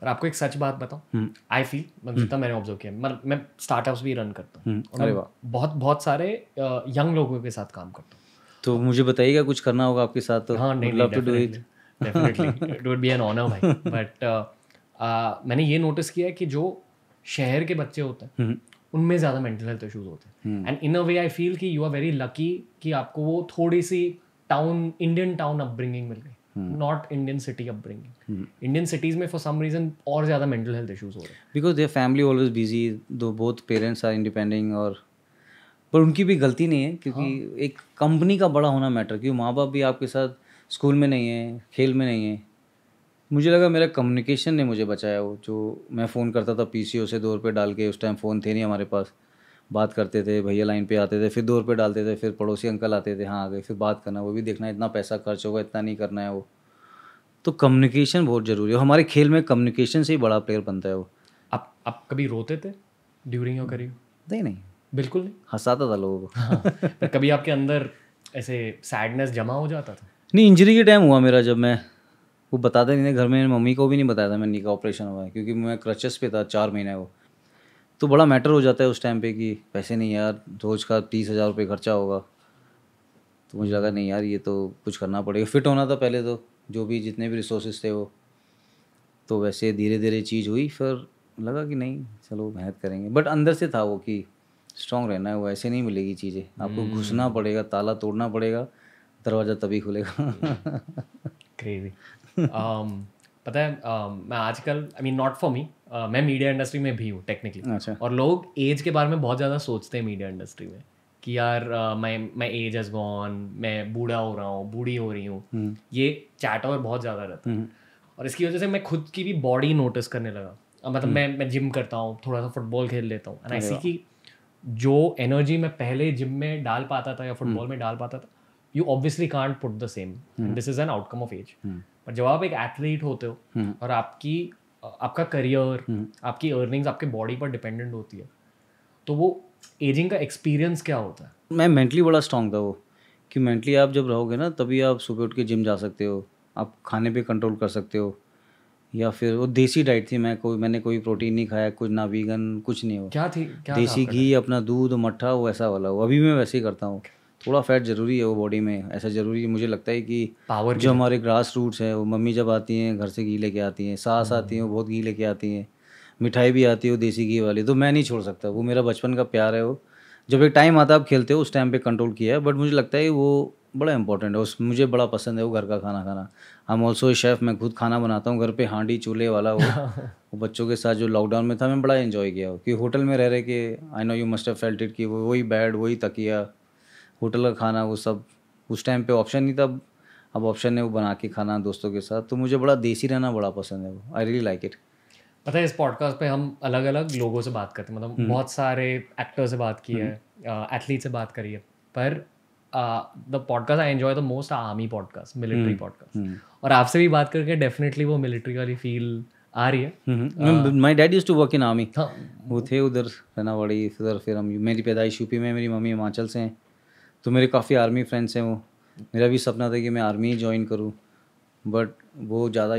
पर आपको एक सच बात बताऊं आई हम्म। फील मतलब जितना हम्म। मैंने ऑब्जर्व किया मैं मैं स्टार्टअप्स भी रन करता हूँ अरे वाह बहुत बहुत सारे यंग लोगों के साथ काम करता हूँ तो मुझे बताइएगा कुछ करना होगा आपके साथ तो हाँ, नहीं love to do it definitely it would be an honour भाई बट मैंने ये नोटिस किया है कि जो शहर के बच्चे होते हैं उनमें ज़्यादा मेंटल हेल्थ इशूज़ होते हैं and in a way I feel कि यू आर वेरी लकी कि आपको वो थोड़ी सी टाउन इंडियन टाउन अपब्रिंगिंग मिल गई not Indian city upbringing Indian cities में फॉर सम रीजन और ज़्यादा मेंटल हेल्थ इशूज़ हो रहे हैं because there family always busy दो बोथ पेरेंट्स आर इंडिपेंडिंग और पर उनकी भी गलती नहीं है क्योंकि हाँ. एक कंपनी का बड़ा होना मैटर क्योंकि माँ बाप भी आपके साथ स्कूल में नहीं है खेल में नहीं है मुझे लगा मेरा कम्युनिकेशन ने मुझे बचाया वो जो मैं फ़ोन करता था पी से दो रुपये डाल के उस टाइम फ़ोन थे नहीं हमारे पास बात करते थे भैया लाइन पे आते थे फिर दो रुपये डालते थे फिर पड़ोसी अंकल आते थे हाँ आ गए फिर बात करना वो भी देखना इतना पैसा खर्च होगा इतना नहीं करना है वो तो कम्युनिकेशन बहुत ज़रूरी है हमारे खेल में कम्युनिकेशन से ही बड़ा प्लेयर बनता है वो आप आप कभी रोते थे ड्यूरिंग योर करियर नहीं नहीं बिल्कुल नहीं हंसाता था लोगों को हाँ, कभी आपके अंदर ऐसे सैडनेस जमा हो जाता था नहीं इंजरी के टाइम हुआ मेरा जब मैं वो बताते नहीं थे घर में मम्मी को भी नहीं बताया था मैं का ऑपरेशन हुआ है क्योंकि मैं क्रचेस पे था चार महीने वो तो बड़ा मैटर हो जाता है उस टाइम पे कि पैसे नहीं यार रोज का तीस हज़ार रुपये खर्चा होगा तो मुझे लगा नहीं यार ये तो कुछ करना पड़ेगा फिट होना था पहले तो जो भी जितने भी रिसोर्सेज थे वो तो वैसे धीरे धीरे चीज़ हुई फिर लगा कि नहीं चलो मेहनत करेंगे बट अंदर से था वो कि स्ट्रांग रहना है वो ऐसे नहीं मिलेगी चीज़ें आपको हम्म। घुसना पड़ेगा ताला तोड़ना पड़ेगा दरवाज़ा तभी खुलेगा क्रेजी Um, पता है um, मैं आजकल I mean not for me मैं मीडिया इंडस्ट्री में भी हूँ टेक्निकली अच्छा। और लोग एज के बारे में बहुत ज़्यादा सोचते हैं मीडिया इंडस्ट्री में कि यार uh, मैं मैं एज एज गॉन मैं बूढ़ा हो रहा हूँ बूढ़ी हो रही हूँ हम्म। ये चैट और बहुत ज़्यादा रहता है हम्म। और इसकी वजह से मैं खुद की भी बॉडी नोटिस करने लगा मतलब हम्म। मैं मैं जिम करता हूँ थोड़ा सा फुटबॉल खेल लेता हूँ एंड ऐसी कि जो एनर्जी मैं पहले जिम में डाल पाता था या फुटबॉल में डाल पाता था you obviously can't put the same this is an outcome of age पर जब आप एक एथलीट होते हो हम्म। और आपकी आपका करियर हम्म। आपकी अर्निंग्स आपके बॉडी पर डिपेंडेंट होती है तो वो एजिंग का एक्सपीरियंस क्या होता है मैं मेंटली बड़ा स्ट्रांग था वो कि मेंटली आप जब रहोगे ना तभी आप सुबह उठ के जिम जा सकते हो आप खाने पे कंट्रोल कर सकते हो या फिर वो देसी डाइट थी मैं कोई मैंने कोई प्रोटीन नहीं खाया कुछ ना वीगन कुछ नहीं हो क्या थी क्या देसी घी अपना दूध मट्ठा वो ऐसा वाला हो अभी मैं वैसे ही करता हूँ थोड़ा फैट ज़रूरी है वो बॉडी में ऐसा ज़रूरी है मुझे लगता है कि पावर जो हमारे ग्रास रूट्स हैं वो मम्मी जब आती हैं घर से घी लेके आती हैं सास हम्म। आती हैं वो बहुत घी लेके आती हैं मिठाई भी आती है वो देसी घी वाली तो मैं नहीं छोड़ सकता वो मेरा बचपन का प्यार है वो जब एक टाइम आता आप खेलते हो उस टाइम पे कंट्रोल किया है बट मुझे लगता है वो बड़ा इंपॉर्टेंट है उस मुझे बड़ा पसंद है वो घर का खाना खाना आई एम ऑल्सो शेफ़ मैं खुद खाना बनाता हूँ घर पे हांडी चूल्हे वाला वो वो बच्चों के साथ जो लॉकडाउन में था मैं बड़ा इन्जॉय किया क्योंकि होटल में रह रहे के I know you must have felt it कि वही बेड वही तकिया होटल का खाना वो सब उस टाइम पे ऑप्शन नहीं था अब ऑप्शन है वो बना के खाना दोस्तों के साथ तो मुझे बड़ा देसी रहना बड़ा पसंद है वो आई रियली लाइक इट पता है इस पॉडकास्ट पे हम अलग अलग लोगों से बात करते हैं मतलब हम्म। बहुत सारे एक्टर से बात की है एथलीट हम्म। से बात करी है पर the podcast I enjoy the most army podcast military podcast और आपसे भी बात करके डेफिनेटली वो मिलिट्री वाली फील आ रही है my dad used to work in army वो थे उधर रहना बड़ी फिर हम मेरी पैदाइश यूपी में मेरी मम्मी हिमाचल से हैं तो मेरे काफ़ी आर्मी फ्रेंड्स हैं वो मेरा भी सपना था कि मैं आर्मी ही ज्वाइन करूँ बट वो ज़्यादा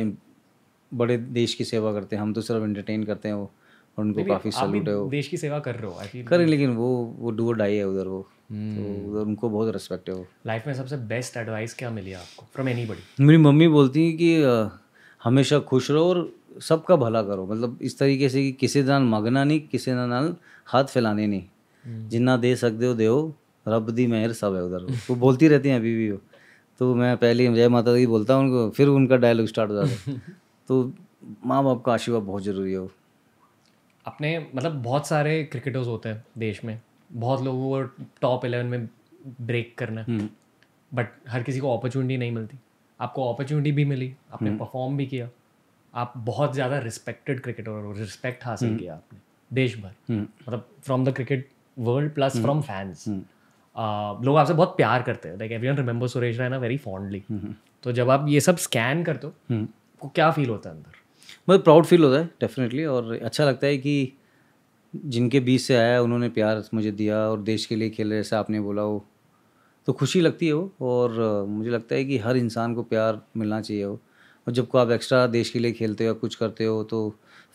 बड़े देश की सेवा करते हैं हम तो सिर्फ एंटरटेन करते हैं वो और उनको काफ़ी सल्यूट है वो देश की सेवा कर रहे हो करें लेकिन वो वो डू डाई है उधर वो तो hmm. तो उधर उनको बहुत रेस्पेक्ट है वो लाइफ में सबसे बेस्ट एडवाइस क्या मिली आपको फ्रॉम एनी मेरी मम्मी बोलती है कि हमेशा खुश रहो और सबका भला करो मतलब इस तरीके से कि किसी दान मगना नहीं किसी नाल हाथ फैलाने नहीं hmm. जिन्ना दे सकते हो दे रब दी मेहर सब है उधर वो बोलती रहती हैं अभी भी वो तो मैं पहले जय माता दी बोलता हूँ उनको फिर उनका डायलॉग स्टार्ट हो जाता है तो माँ बाप का आशीर्वाद बहुत ज़रूरी है वो अपने मतलब बहुत सारे क्रिकेटर्स होते हैं देश में बहुत लोगों को टॉप इलेवन में ब्रेक करना बट हम्म। हर किसी को अपॉर्चुनिटी नहीं मिलती आपको अपॉर्चुनिटी भी मिली आपने परफॉर्म हम्म। भी किया आप बहुत ज़्यादा रिस्पेक्टेड क्रिकेटर और रिस्पेक्ट हासिल हम्म। किया आपने देश भर मतलब from the cricket world plus from fans लोग आपसे बहुत प्यार करते हैं like everyone remember Suresh Raina very fondly तो जब आप ये सब स्कैन करते हो हम्म। क्या फील होता है अंदर मतलब प्राउड फील होता है डेफिनेटली और अच्छा लगता है कि जिनके बीच से आया उन्होंने प्यार मुझे दिया और देश के लिए खेल रहे जैसा आपने बोला वो तो खुशी लगती है वो और मुझे लगता है कि हर इंसान को प्यार मिलना चाहिए वो और जब को आप एक्स्ट्रा देश के लिए खेलते हो कुछ करते हो तो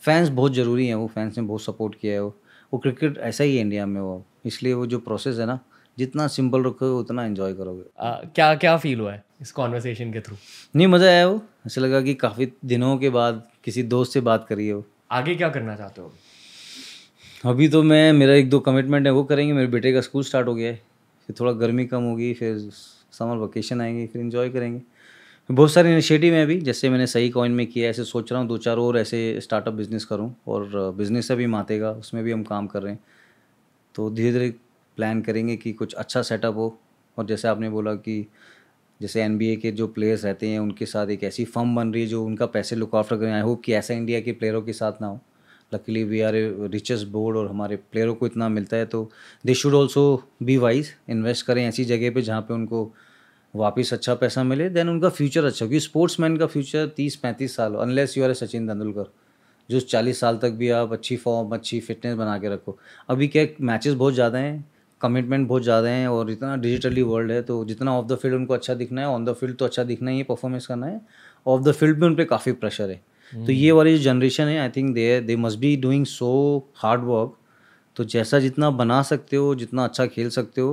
फैंस बहुत ज़रूरी हैं वो फैंस ने बहुत सपोर्ट किया है वो वो क्रिकेट ऐसा ही है इंडिया में वो इसलिए वो जो प्रोसेस है ना जितना सिंपल रखोगे उतना इन्जॉय करोगे क्या क्या फील हुआ है इस कॉन्वर्सेशन के थ्रू नहीं मज़ा आया वो ऐसा लगा कि काफ़ी दिनों के बाद किसी दोस्त से बात करी है वो आगे क्या करना चाहते हो अभी तो मैं मेरा एक दो कमिटमेंट है वो करेंगे मेरे बेटे का स्कूल स्टार्ट हो गया है फिर थोड़ा गर्मी कम होगी फिर समर वेकेशन आएंगे फिर इन्जॉय करेंगे बहुत सारे इनिशिएटिव हैं अभी जैसे मैंने सही कॉइन में किया ऐसे सोच रहा हूँ दो चार और ऐसे स्टार्टअप बिजनेस करूँ और बिजनेस अभी मातेगा उसमें भी हम काम कर रहे हैं तो धीरे धीरे प्लान करेंगे कि कुछ अच्छा सेटअप हो और जैसे आपने बोला कि जैसे एन के जो प्लेयर्स रहते हैं उनके साथ एक ऐसी फर्म बन रही है जो उनका पैसे लुक आफ्टर करें आई होप कि ऐसा इंडिया के प्लेयरों के साथ ना हो luckily we are a richest board और हमारे प्लेयरों को इतना मिलता है तो they should also be wise invest करें ऐसी जगह पर जहाँ पर उनको वापस अच्छा पैसा मिले देन उनका फ्यूचर अच्छा क्योंकि स्पोर्ट्स मैन का फ्यूचर तीस पैंतीस साल unless you are a Sachin Tendulkar जो चालीस साल तक भी आप अच्छी फॉर्म अच्छी फिटनेस बना के रखो अभी क्या मैचेस बहुत ज़्यादा हैं कमिटमेंट बहुत ज़्यादा है और इतना डिजिटली वर्ल्ड है तो जितना ऑफ द फील्ड उनको अच्छा दिखना है ऑन द फील्ड तो अच्छा दिखना ही है परफॉर्मेंस करना है ऑफ द फील्ड में उन पर काफ़ी प्रेशर है हम्म। तो ये वाली जो जनरेशन है I think they they must be doing so hard work तो जैसा जितना बना सकते हो जितना अच्छा खेल सकते हो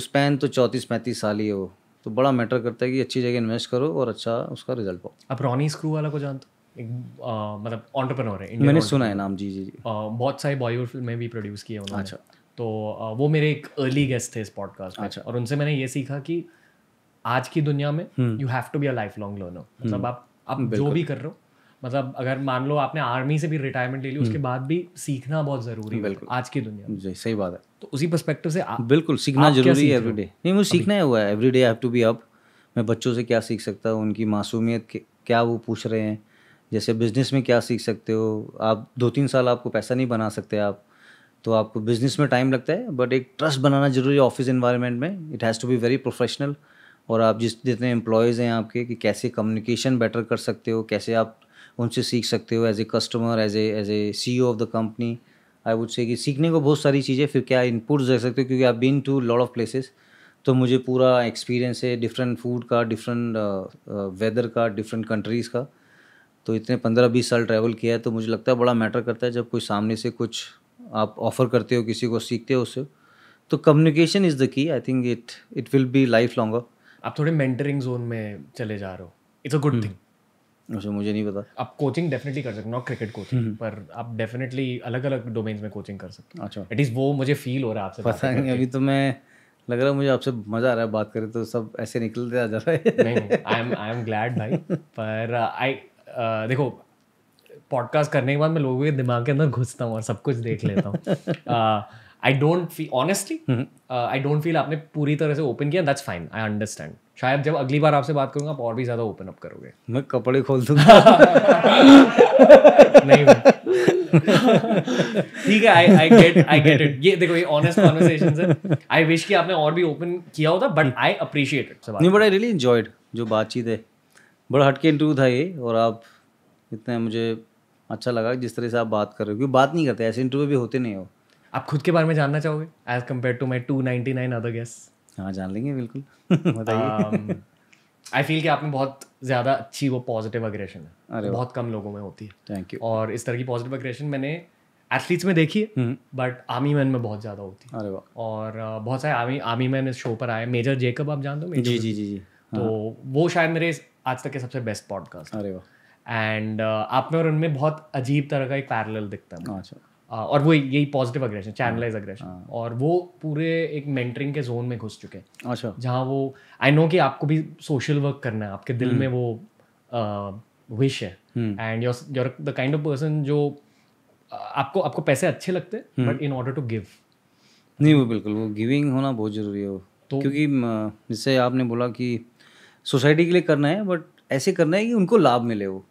उस पैन तो चौंतीस पैंतीस साल ही है वो तो बड़ा मैटर करता है कि अच्छी जगह इन्वेस्ट करो और अच्छा उसका रिजल्ट पाओ आप रॉनी स्क्रू वाला को जानते हो एक आ, मतलब ऑन्टरप्रनोर है मैंने सुना है नाम जी जी जी आ, बहुत सारे बॉलीवुड फिल्में भी प्रोड्यूस किए उन्होंने अच्छा तो वो मेरे एक अर्ली गेस्ट थे इस पॉडकास्ट में अच्छा। और उनसे मैंने ये सीखा कि आज की दुनिया में you have to be a life long learner मतलब आप आप जो भी कर रहे हो मतलब अगर मान लो आपने आर्मी से भी रिटायरमेंट ले ली उसके हम्म। बाद भी सीखना बहुत जरूरी है आज की दुनिया जी सही बात है तो उसी परस्पेक्टिव से बिल्कुल सीखना जरूरी है एवरीडे नहीं मुझे सीखना है हुआ है everyday have to be up मैं बच्चों से क्या सीख सकता हूँ उनकी मासूमियत क्या वो पूछ रहे हैं जैसे बिजनेस में क्या सीख सकते हो आप दो तीन साल आपको पैसा नहीं बना सकते आप तो आपको बिजनेस में टाइम लगता है बट एक ट्रस्ट बनाना जरूरी है ऑफिस इन्वायरमेंट में it has to be very professional और आप जिस जितने एम्प्लॉयज़ हैं आपके कि कैसे कम्युनिकेशन बेटर कर सकते हो कैसे आप उनसे सीख सकते हो as a customer as a as a C of the company I would say कि सीखने को बहुत सारी चीज़ें फिर क्या इनपुट्स दे सकते हो क्योंकि I been to lot of places तो मुझे पूरा एक्सपीरियंस है डिफरेंट फूड का डिफरेंट वेदर uh, uh, का डिफरेंट कंट्रीज़ का तो इतने पंद्रह बीस साल ट्रैवल किया है तो मुझे लगता है बड़ा मैटर करता है जब कोई सामने से कुछ आप ऑफर करते हो किसी को सीखते हो उससे तो communication is the key I think it it will be life longer आप थोड़े मेंटरिंग जोन में चले जा रहे हो इट्स अ गुड थिंग अच्छा मुझे नहीं पता आप कोचिंग डेफिनेटली कर सकते हो नॉट क्रिकेट कोचिंग पर आप डेफिनेटली अलग अलग डोमेन्स में कोचिंग कर सकते हो अच्छा इट इज़ वो मुझे फील हो रहा है आपसे पता नहीं अभी तो मैं लग रहा है मुझे आपसे मज़ा आ रहा है बात करें तो सब ऐसे निकलते आ जा रहा है नहीं I am I am glad भाई पर आई uh, uh, देखो पॉडकास्ट करने के बाद मैं लोगों के दिमाग के अंदर घुसता हूँ और सब कुछ देख लेता हूँ I don't feel honestly I don't feel आपने पूरी तरह से ओपन किया दैट्स फाइन आई अंडरस्टैंड शायद जब अगली बार आपसे बात करूंगा आप और भी ज्यादा ओपन अप करोगे मैं कपड़े खोल दूंगा नहीं ठीक है I I get I get it ये देखो ये ऑनेस्ट कॉन्वर्सेशन है आई विश कि आपने और भी ओपन किया होता बट आई अप्रिशिएट इट नहीं बट आई रियली एंजॉयड जो बातचीत है बड़ा हटके इंटरव्यू था ये और आप इतने मुझे अच्छा लगा जिस तरह से आप बात कर रहे हो क्योंकि बात नहीं करते ऐसे इंटरव्यू भी होते नहीं हो आप खुद के बारे में जानना चाहोगे as compare to my two ninety nine other guests हाँ जान लेंगे बिल्कुल um, बताइए आई फील कि आप में बहुत ज़्यादा अच्छी वो पॉजिटिव अग्रेशन है अरे बहुत कम लोगों में होती है थैंक यू और इस तरह की पॉजिटिव अग्रेशन मैंने एथलीट्स में देखी है बट आर्मी मैन में बहुत ज़्यादा होती है अरे वाह और uh, बहुत सारे आर्मी आर्मी मैन इस शो पर आए मेजर जेकब आप जानते हो जी जी जी जी तो हाँ। वो शायद मेरे आज तक के सबसे बेस्ट पॉडकास्ट अरे वाह एंड uh, आप में और उनमें बहुत अजीब तरह का एक पैरल दिखता है अच्छा और वो यही पॉजिटिव अग्रेशन चैनलाइज अग्रेशन और वो पूरे एक मेंटरिंग के जोन में घुस चुके हैं अच्छा जहाँ वो आई नो कि आपको भी सोशल वर्क करना है आपके दिल हम्म। में वो विश है and your your the kind of person जो आपको आपको पैसे अच्छे लगते हैं but in order to give नहीं वो बिल्कुल वो गिविंग होना बहुत ज़रूरी है तो क्योंकि जिससे आपने बोला कि सोसाइटी के लिए करना है बट ऐसे करना है कि उनको लाभ मिले वो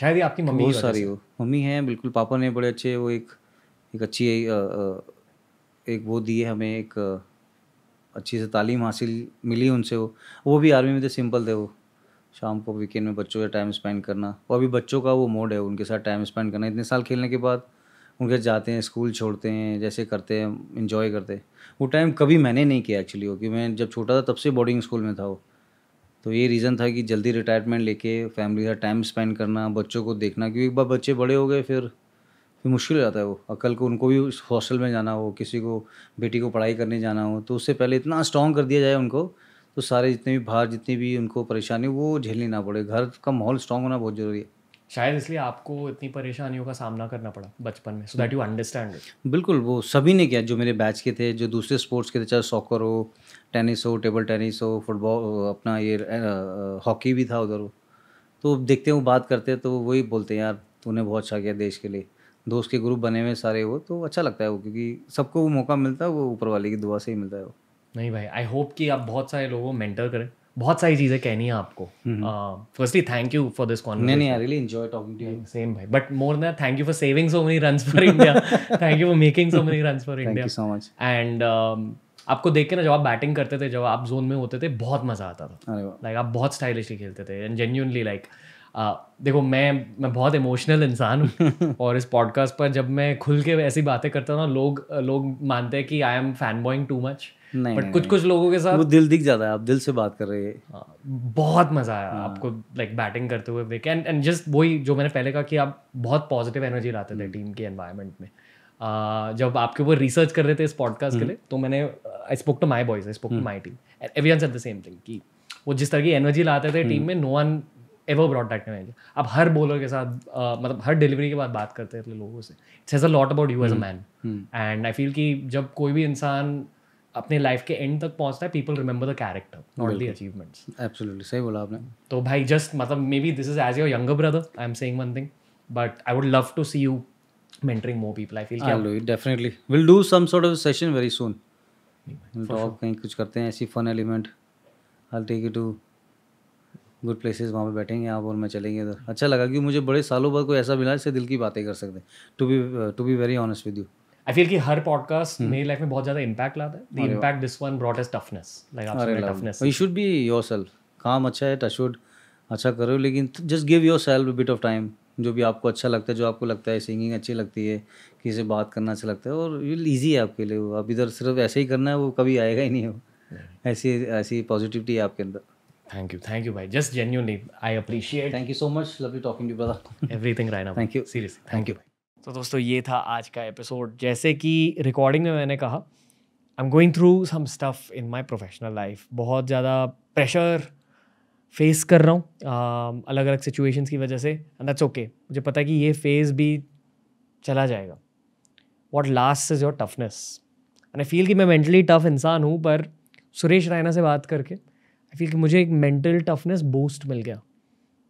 शायद ये आपकी मम्मी बहुत सारी हो मम्मी हैं बिल्कुल पापा ने बड़े अच्छे वो एक एक अच्छी एक वो दी है हमें एक अच्छी से तालीम हासिल मिली उनसे वो वो भी आर्मी में थे सिंपल थे वो शाम को वीकेंड में बच्चों से टाइम स्पेंड करना और अभी बच्चों का वो मोड है उनके साथ टाइम स्पेंड करना इतने साल खेलने के बाद उनके जाते हैं स्कूल छोड़ते हैं जैसे करते हैं इन्जॉय करते हैं वो टाइम कभी मैंने नहीं किया एक्चुअली कि मैं जब छोटा था तब से बोर्डिंग स्कूल में था वो तो ये रीज़न था कि जल्दी रिटायरमेंट लेके फैमिली का टाइम स्पेंड करना बच्चों को देखना क्योंकि एक बार बच्चे बड़े हो गए फिर फिर मुश्किल हो जाता है वो अकल को उनको भी हॉस्टल में जाना हो किसी को बेटी को पढ़ाई करने जाना हो तो उससे पहले इतना स्ट्रॉन्ग कर दिया जाए उनको तो सारे जितने भी बाहर जितनी भी उनको परेशानी वो झेलनी ना पड़े घर का माहौल स्ट्रॉन्ग होना बहुत ज़रूरी है शायद इसलिए आपको इतनी परेशानियों का सामना करना पड़ा बचपन में सो दैट यू अंडरस्टैंड बिल्कुल वो सभी ने किया जो मेरे बैच के थे जो दूसरे स्पोर्ट्स के थे चाहे सॉकर हो टेनिस हो टेबल टेनिस हो फुटबॉल अपना ये हॉकी भी था उधर तो देखते हैं वो बात करते हैं तो वही बोलते हैं यार तूने बहुत अच्छा किया देश के लिए दोस्त के ग्रुप बने हुए सारे वो तो अच्छा लगता है वो क्योंकि सबको वो मौका मिलता है वो ऊपर वाले की दुआ से ही मिलता है वो नहीं भाई आई होप कि आप बहुत सारे लोगों को मेंटर करें बहुत सारी चीज़ें कहनी है आपको firstly thank you for this conversation नहीं I really enjoy talking to you same भाई but more than thank you for saving so many runs for India thank you for making so many runs for India thank you so much and आपको देख के ना जब आप batting करते थे जब आप जोन में होते थे बहुत मज़ा आता था लाइक like, आप बहुत स्टाइलिशली खेलते थे एंड जेन्यूनली लाइक देखो मैं मैं बहुत इमोशनल इंसान हूँ और इस पॉडकास्ट पर जब मैं खुल के ऐसी बातें करता हूँ ना लोग लोग मानते हैं कि I am fan boying too much नहीं बट कुछ कुछ लोगों के साथ वो दिल दिख जाता है आप दिल से बात कर रहे हैं हाँ, बहुत मज़ा आया हाँ। आपको लाइक बैटिंग करते हुए देख एंड एंड जस्ट वही जो मैंने पहले कहा कि आप बहुत पॉजिटिव एनर्जी लाते थे टीम हम्म। के एनवायरमेंट में जब आपके ऊपर रिसर्च कर रहे थे इस पॉडकास्ट के हम्म। लिए तो मैंने I spoke to my boys I spoke to my team every one the same thing कि वो जिस तरह की एनर्जी लाते थे टीम हम्म। में no one ever brought that energy आप हर बॉलर के साथ मतलब हर डिलीवरी के बाद बात करते थे लोगों से it's has a lot about you as a man and I feel कि जब कोई भी इंसान अपने लाइफ के एंड तक पहुंचता है people remember the character not the achievements absolutely सही बोला आपने तो भाई जस्ट मतलब maybe this is as your younger brother I am saying one thing but I would love to see you mentoring more people i feel I'll do it definitely we'll do some sort of session very soon we'll talk sure. कहीं कुछ करते हैं ऐसी fun element I take you to good places वहाँ पे बैठेंगे आप और मैं चलेंगे इधर अच्छा लगा कि मुझे बड़े सालों बाद कोई ऐसा मिला जिससे दिल की बातें कर सकते हैं to be to be very honest with you I feel कि हर पॉडकास्ट हम्म। मेरी लाइफ में बहुत ज्यादा इंपैक्ट लाता है the impact this one brought is toughness like toughness you should be yourself काम अच्छा है टचवुड अच्छा करो लेकिन just give yourself bit of time जो भी आपको अच्छा लगता है जो आपको लगता है सिंगिंग अच्छी लगती है किसी से बात करना अच्छा लगता है और ये ईजी है आपके लिए वो आप इधर सिर्फ ऐसे ही करना है वो कभी आएगा ही नहीं हो ऐसी ऐसी पॉजिटिविटी है आपके अंदर थैंक यू थैंक यू भाई just genuinely I appreciate thank you so much you talking to brother everything right thank you seriously thank you भाई तो दोस्तों ये था आज का एपिसोड जैसे कि रिकॉर्डिंग में मैंने कहा I am going through some stuff in my professional life बहुत ज़्यादा प्रेशर फेस कर रहा हूँ अलग अलग सिचुएशंस की वजह से एंड दैट्स ओके मुझे पता है कि ये फेज़ भी चला जाएगा what last is your toughness and I feel कि मैं मेंटली टफ इंसान हूँ पर सुरेश रैना से बात करके आई फील कि मुझे एक मेंटल टफनेस बूस्ट मिल गया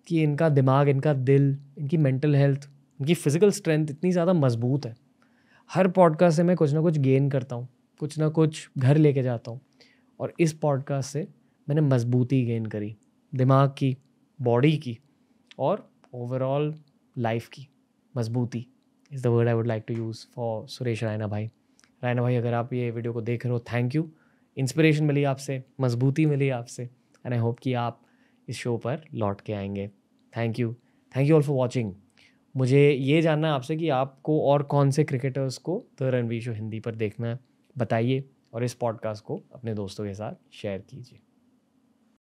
कि इनका दिमाग इनका दिल इनकी मेंटल हेल्थ इनकी फ़िज़िकल स्ट्रेंथ इतनी ज़्यादा मजबूत है हर पॉडकास्ट से मैं कुछ ना कुछ गेन करता हूँ कुछ ना कुछ घर लेके जाता हूँ और इस पॉडकास्ट से मैंने मजबूती गेन करी दिमाग की बॉडी की और ओवरऑल लाइफ की मजबूती is the word I would like to use for Suresh Raina भाई रायना भाई अगर आप ये वीडियो को देख रहे हो थैंक यू इंस्पिरेशन मिली आपसे मजबूती मिली आपसे एंड आई होप कि आप इस शो पर लौट के आएंगे thank you thank you all for watching मुझे ये जानना है आपसे कि आपको और कौन से क्रिकेटर्स को द रणवीर शो हिंदी पर देखना है बताइए और इस पॉडकास्ट को अपने दोस्तों के साथ शेयर कीजिए